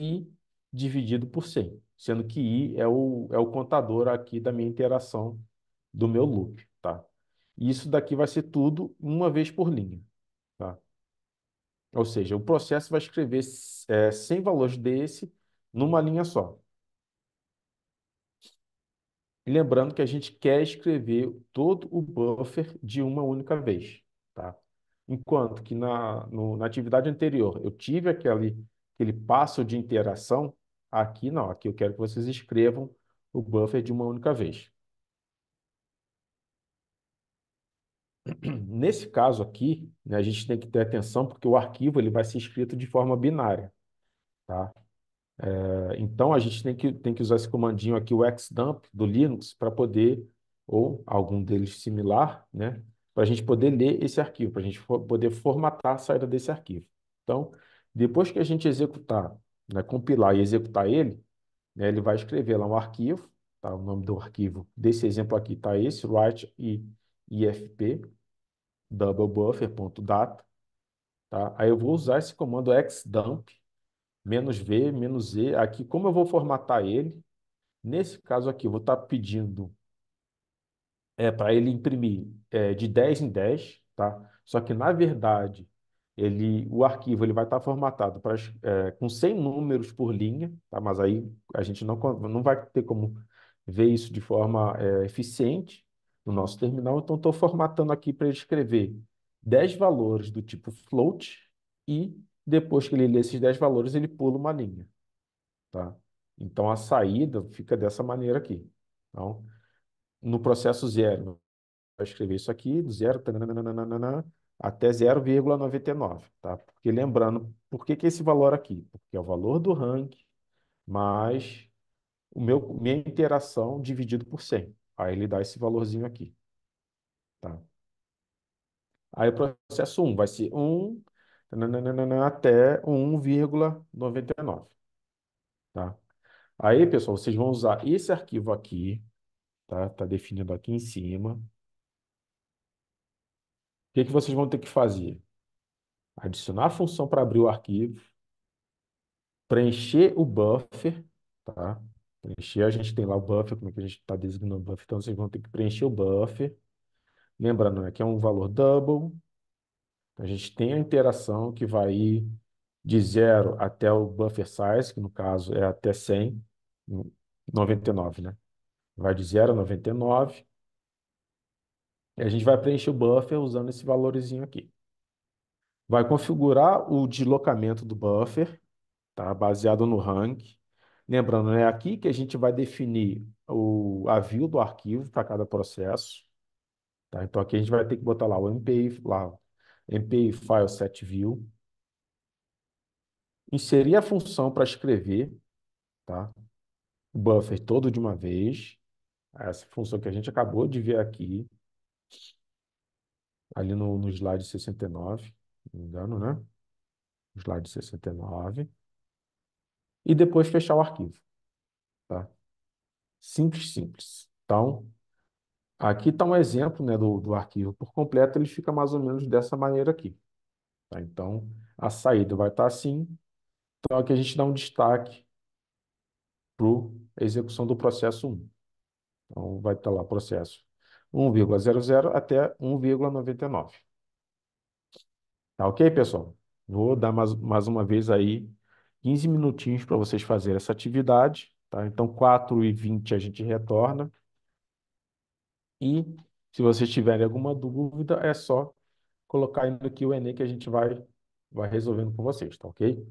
i dividido por 100, sendo que i é o, é o contador aqui da minha interação do meu loop, tá? E isso daqui vai ser tudo uma vez por linha, tá? Ou seja, o processo vai escrever é, 100 valores desse numa linha só. Lembrando que a gente quer escrever todo o buffer de uma única vez tá? Enquanto que na, no, na atividade anterior eu tive aquele, aquele passo de interação, aqui não, aqui eu quero que vocês escrevam o buffer de uma única vez. [clears throat] Nesse caso aqui, né, a gente tem que ter atenção porque o arquivo ele vai ser escrito de forma binária. Tá? É, então, a gente tem que, tem que usar esse comandinho aqui, o xdump do Linux, para poder, ou algum deles similar, né, para a gente poder ler esse arquivo, para a gente for, poder formatar a saída desse arquivo. Então, depois que a gente executar, né, compilar e executar ele, né, ele vai escrever lá um arquivo, tá? o nome do arquivo desse exemplo aqui está esse, write e ifp, double Tá? Aí eu vou usar esse comando xdump, menos V, menos E. Aqui, como eu vou formatar ele, nesse caso aqui, eu vou estar tá pedindo é para ele imprimir é, de 10 em 10, tá? Só que, na verdade, ele, o arquivo ele vai estar tá formatado pra, é, com 100 números por linha, tá? mas aí a gente não, não vai ter como ver isso de forma é, eficiente no nosso terminal, então estou formatando aqui para ele escrever 10 valores do tipo float e depois que ele lê esses 10 valores, ele pula uma linha. Tá? Então, a saída fica dessa maneira aqui. Então, no processo zero. Vou escrever isso aqui, do zero até 0,99, tá? Porque lembrando, por que, que esse valor aqui? Porque é o valor do rank mais o meu, minha interação dividido por 100. Aí ele dá esse valorzinho aqui, tá? Aí o processo 1 vai ser 1 nananana, até 1,99, tá? Aí, pessoal, vocês vão usar esse arquivo aqui, tá? Tá definido aqui em cima. O que é que vocês vão ter que fazer? Adicionar a função para abrir o arquivo, preencher o buffer, tá? Preencher, a gente tem lá o buffer, como é que a gente está designando o buffer, então vocês vão ter que preencher o buffer. Lembrando, né, que é um valor double, a gente tem a interação que vai ir de zero até o buffer size, que no caso é até 100, 99, né? vai de 0 a 99. E a gente vai preencher o buffer usando esse valorzinho aqui. Vai configurar o deslocamento do buffer, tá? baseado no rank. Lembrando, é aqui que a gente vai definir o view do arquivo para cada processo. Tá? Então, aqui a gente vai ter que botar lá o MPI, lá, MPI file set view. Inserir a função para escrever tá? o buffer todo de uma vez essa função que a gente acabou de ver aqui, ali no, no slide 69, não me engano, né? Slide 69. E depois fechar o arquivo. Tá? Simples, simples. Então, aqui está um exemplo né, do, do arquivo por completo, ele fica mais ou menos dessa maneira aqui. Tá? Então, a saída vai estar tá assim. Então, aqui a gente dá um destaque para a execução do processo 1. Então, vai estar lá o processo 1,00 até 1,99. Tá ok, pessoal? Vou dar mais, mais uma vez aí 15 minutinhos para vocês fazerem essa atividade. Tá? Então, 4 h 20 a gente retorna. E se vocês tiverem alguma dúvida, é só colocar aqui o enem que a gente vai, vai resolvendo com vocês, tá ok?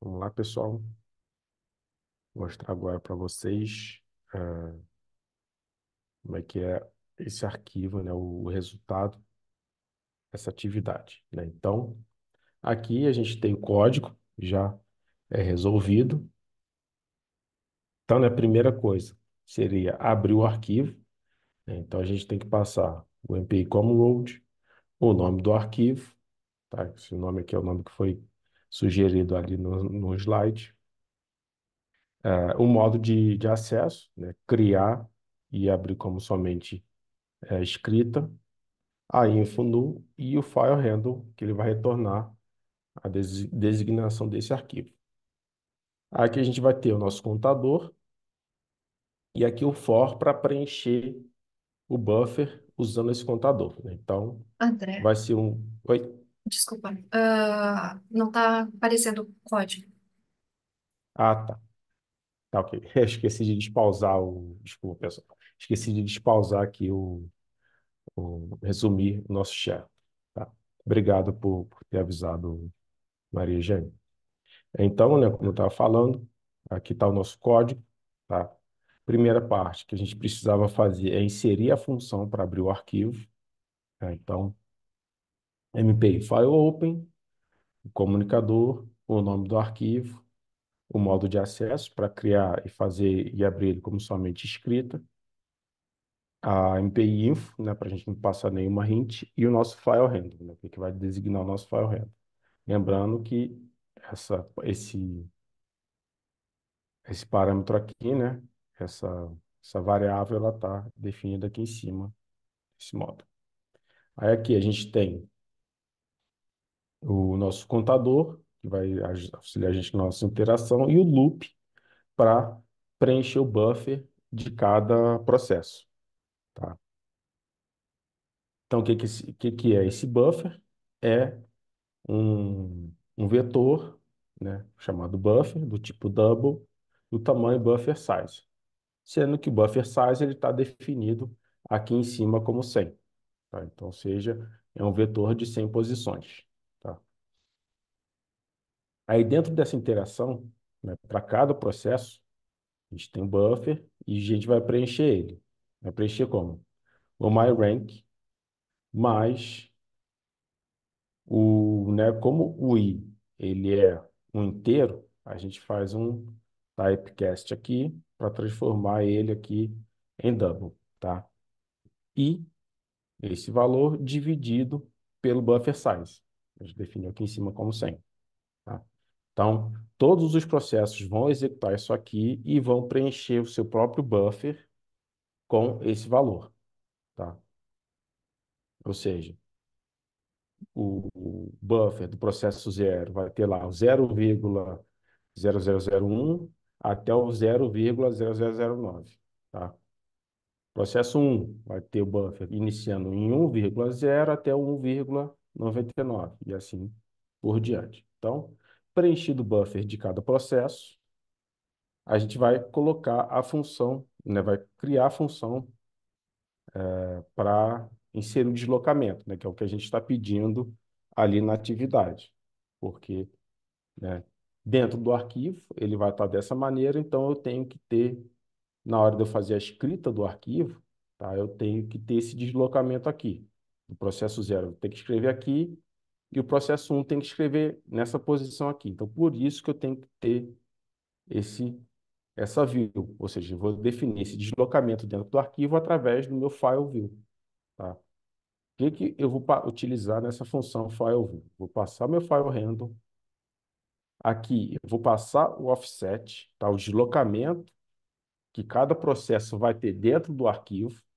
Vamos lá, pessoal. Vou mostrar agora para vocês uh, como é que é esse arquivo, né, o, o resultado dessa atividade. Né? Então, aqui a gente tem o código já é resolvido. Então, né, a primeira coisa seria abrir o arquivo. Né? Então, a gente tem que passar o MPI Common Road, o nome do arquivo, tá? Esse nome aqui é o nome que foi sugerido ali no, no slide. É, o um modo de, de acesso, né? criar e abrir como somente é, escrita, a info nu e o file handle, que ele vai retornar a des designação desse arquivo. Aqui a gente vai ter o nosso contador e aqui o for para preencher o buffer usando esse contador. Né? Então, André. vai ser um... Oi? Desculpa. Ah, não está aparecendo o código. Ah, tá. Tá, ok. [laughs] esqueci de despausar o. Desculpa, pessoal. Esqueci de despausar aqui o. o- Resumir o nosso share. Tá. Obrigado por, por ter avisado, Maria Jane. Então, né, como eu estava falando, aqui está o nosso código, tá? Primeira parte que a gente precisava fazer é inserir a função para abrir o arquivo, tá? Então, MPI File Open, o comunicador, o nome do arquivo, o modo de acesso para criar e fazer e abrir ele como somente escrita, a MPI Info, né, para a gente não passar nenhuma hint, e o nosso file handle, né, que vai designar o nosso file handle. Lembrando que essa, esse, esse parâmetro aqui, né, essa, essa variável, ela está definida aqui em cima, desse modo. Aí aqui a gente tem o nosso contador, que vai auxiliar a gente na nossa interação, e o loop para preencher o buffer de cada processo. Tá? Então, o que, que, que, que é esse buffer? É um, um vetor né, chamado buffer, do tipo double, do tamanho buffer size. Sendo que o buffer size está definido aqui em cima como 100. Tá? Então, ou seja, é um vetor de 100 posições. Aí, dentro dessa interação, né, para cada processo, a gente tem um buffer e a gente vai preencher ele. Vai preencher como? O myRank mais o, né, como o i ele é um inteiro, a gente faz um typecast aqui para transformar ele aqui em double, tá? E esse valor dividido pelo buffer size. A gente definiu aqui em cima como 100, tá? Então, todos os processos vão executar isso aqui e vão preencher o seu próprio buffer com esse valor, tá? Ou seja, o, buffer do processo zero vai ter lá o 0,0001 até o 0,0009, tá? Processo 1 vai ter o buffer iniciando em 1,0 até 1,99 e assim por diante. Então, preenchido o buffer de cada processo, a gente vai colocar a função, né, vai criar a função é, eh, para inserir o deslocamento, né, que é o que a gente está pedindo ali na atividade, porque né, dentro do arquivo ele vai estar tá dessa maneira, então eu tenho que ter, na hora de eu fazer a escrita do arquivo, tá, eu tenho que ter esse deslocamento aqui. No processo zero, eu tenho que escrever aqui, e o processo 1 tem que escrever nessa posição aqui. Então, por isso que eu tenho que ter esse, essa view, ou seja, vou definir esse deslocamento dentro do arquivo através do meu file view. Tá? O que, que eu vou utilizar nessa função file view? Vou passar meu file handle, aqui eu vou passar o offset, tá? o deslocamento que cada processo vai ter dentro do arquivo,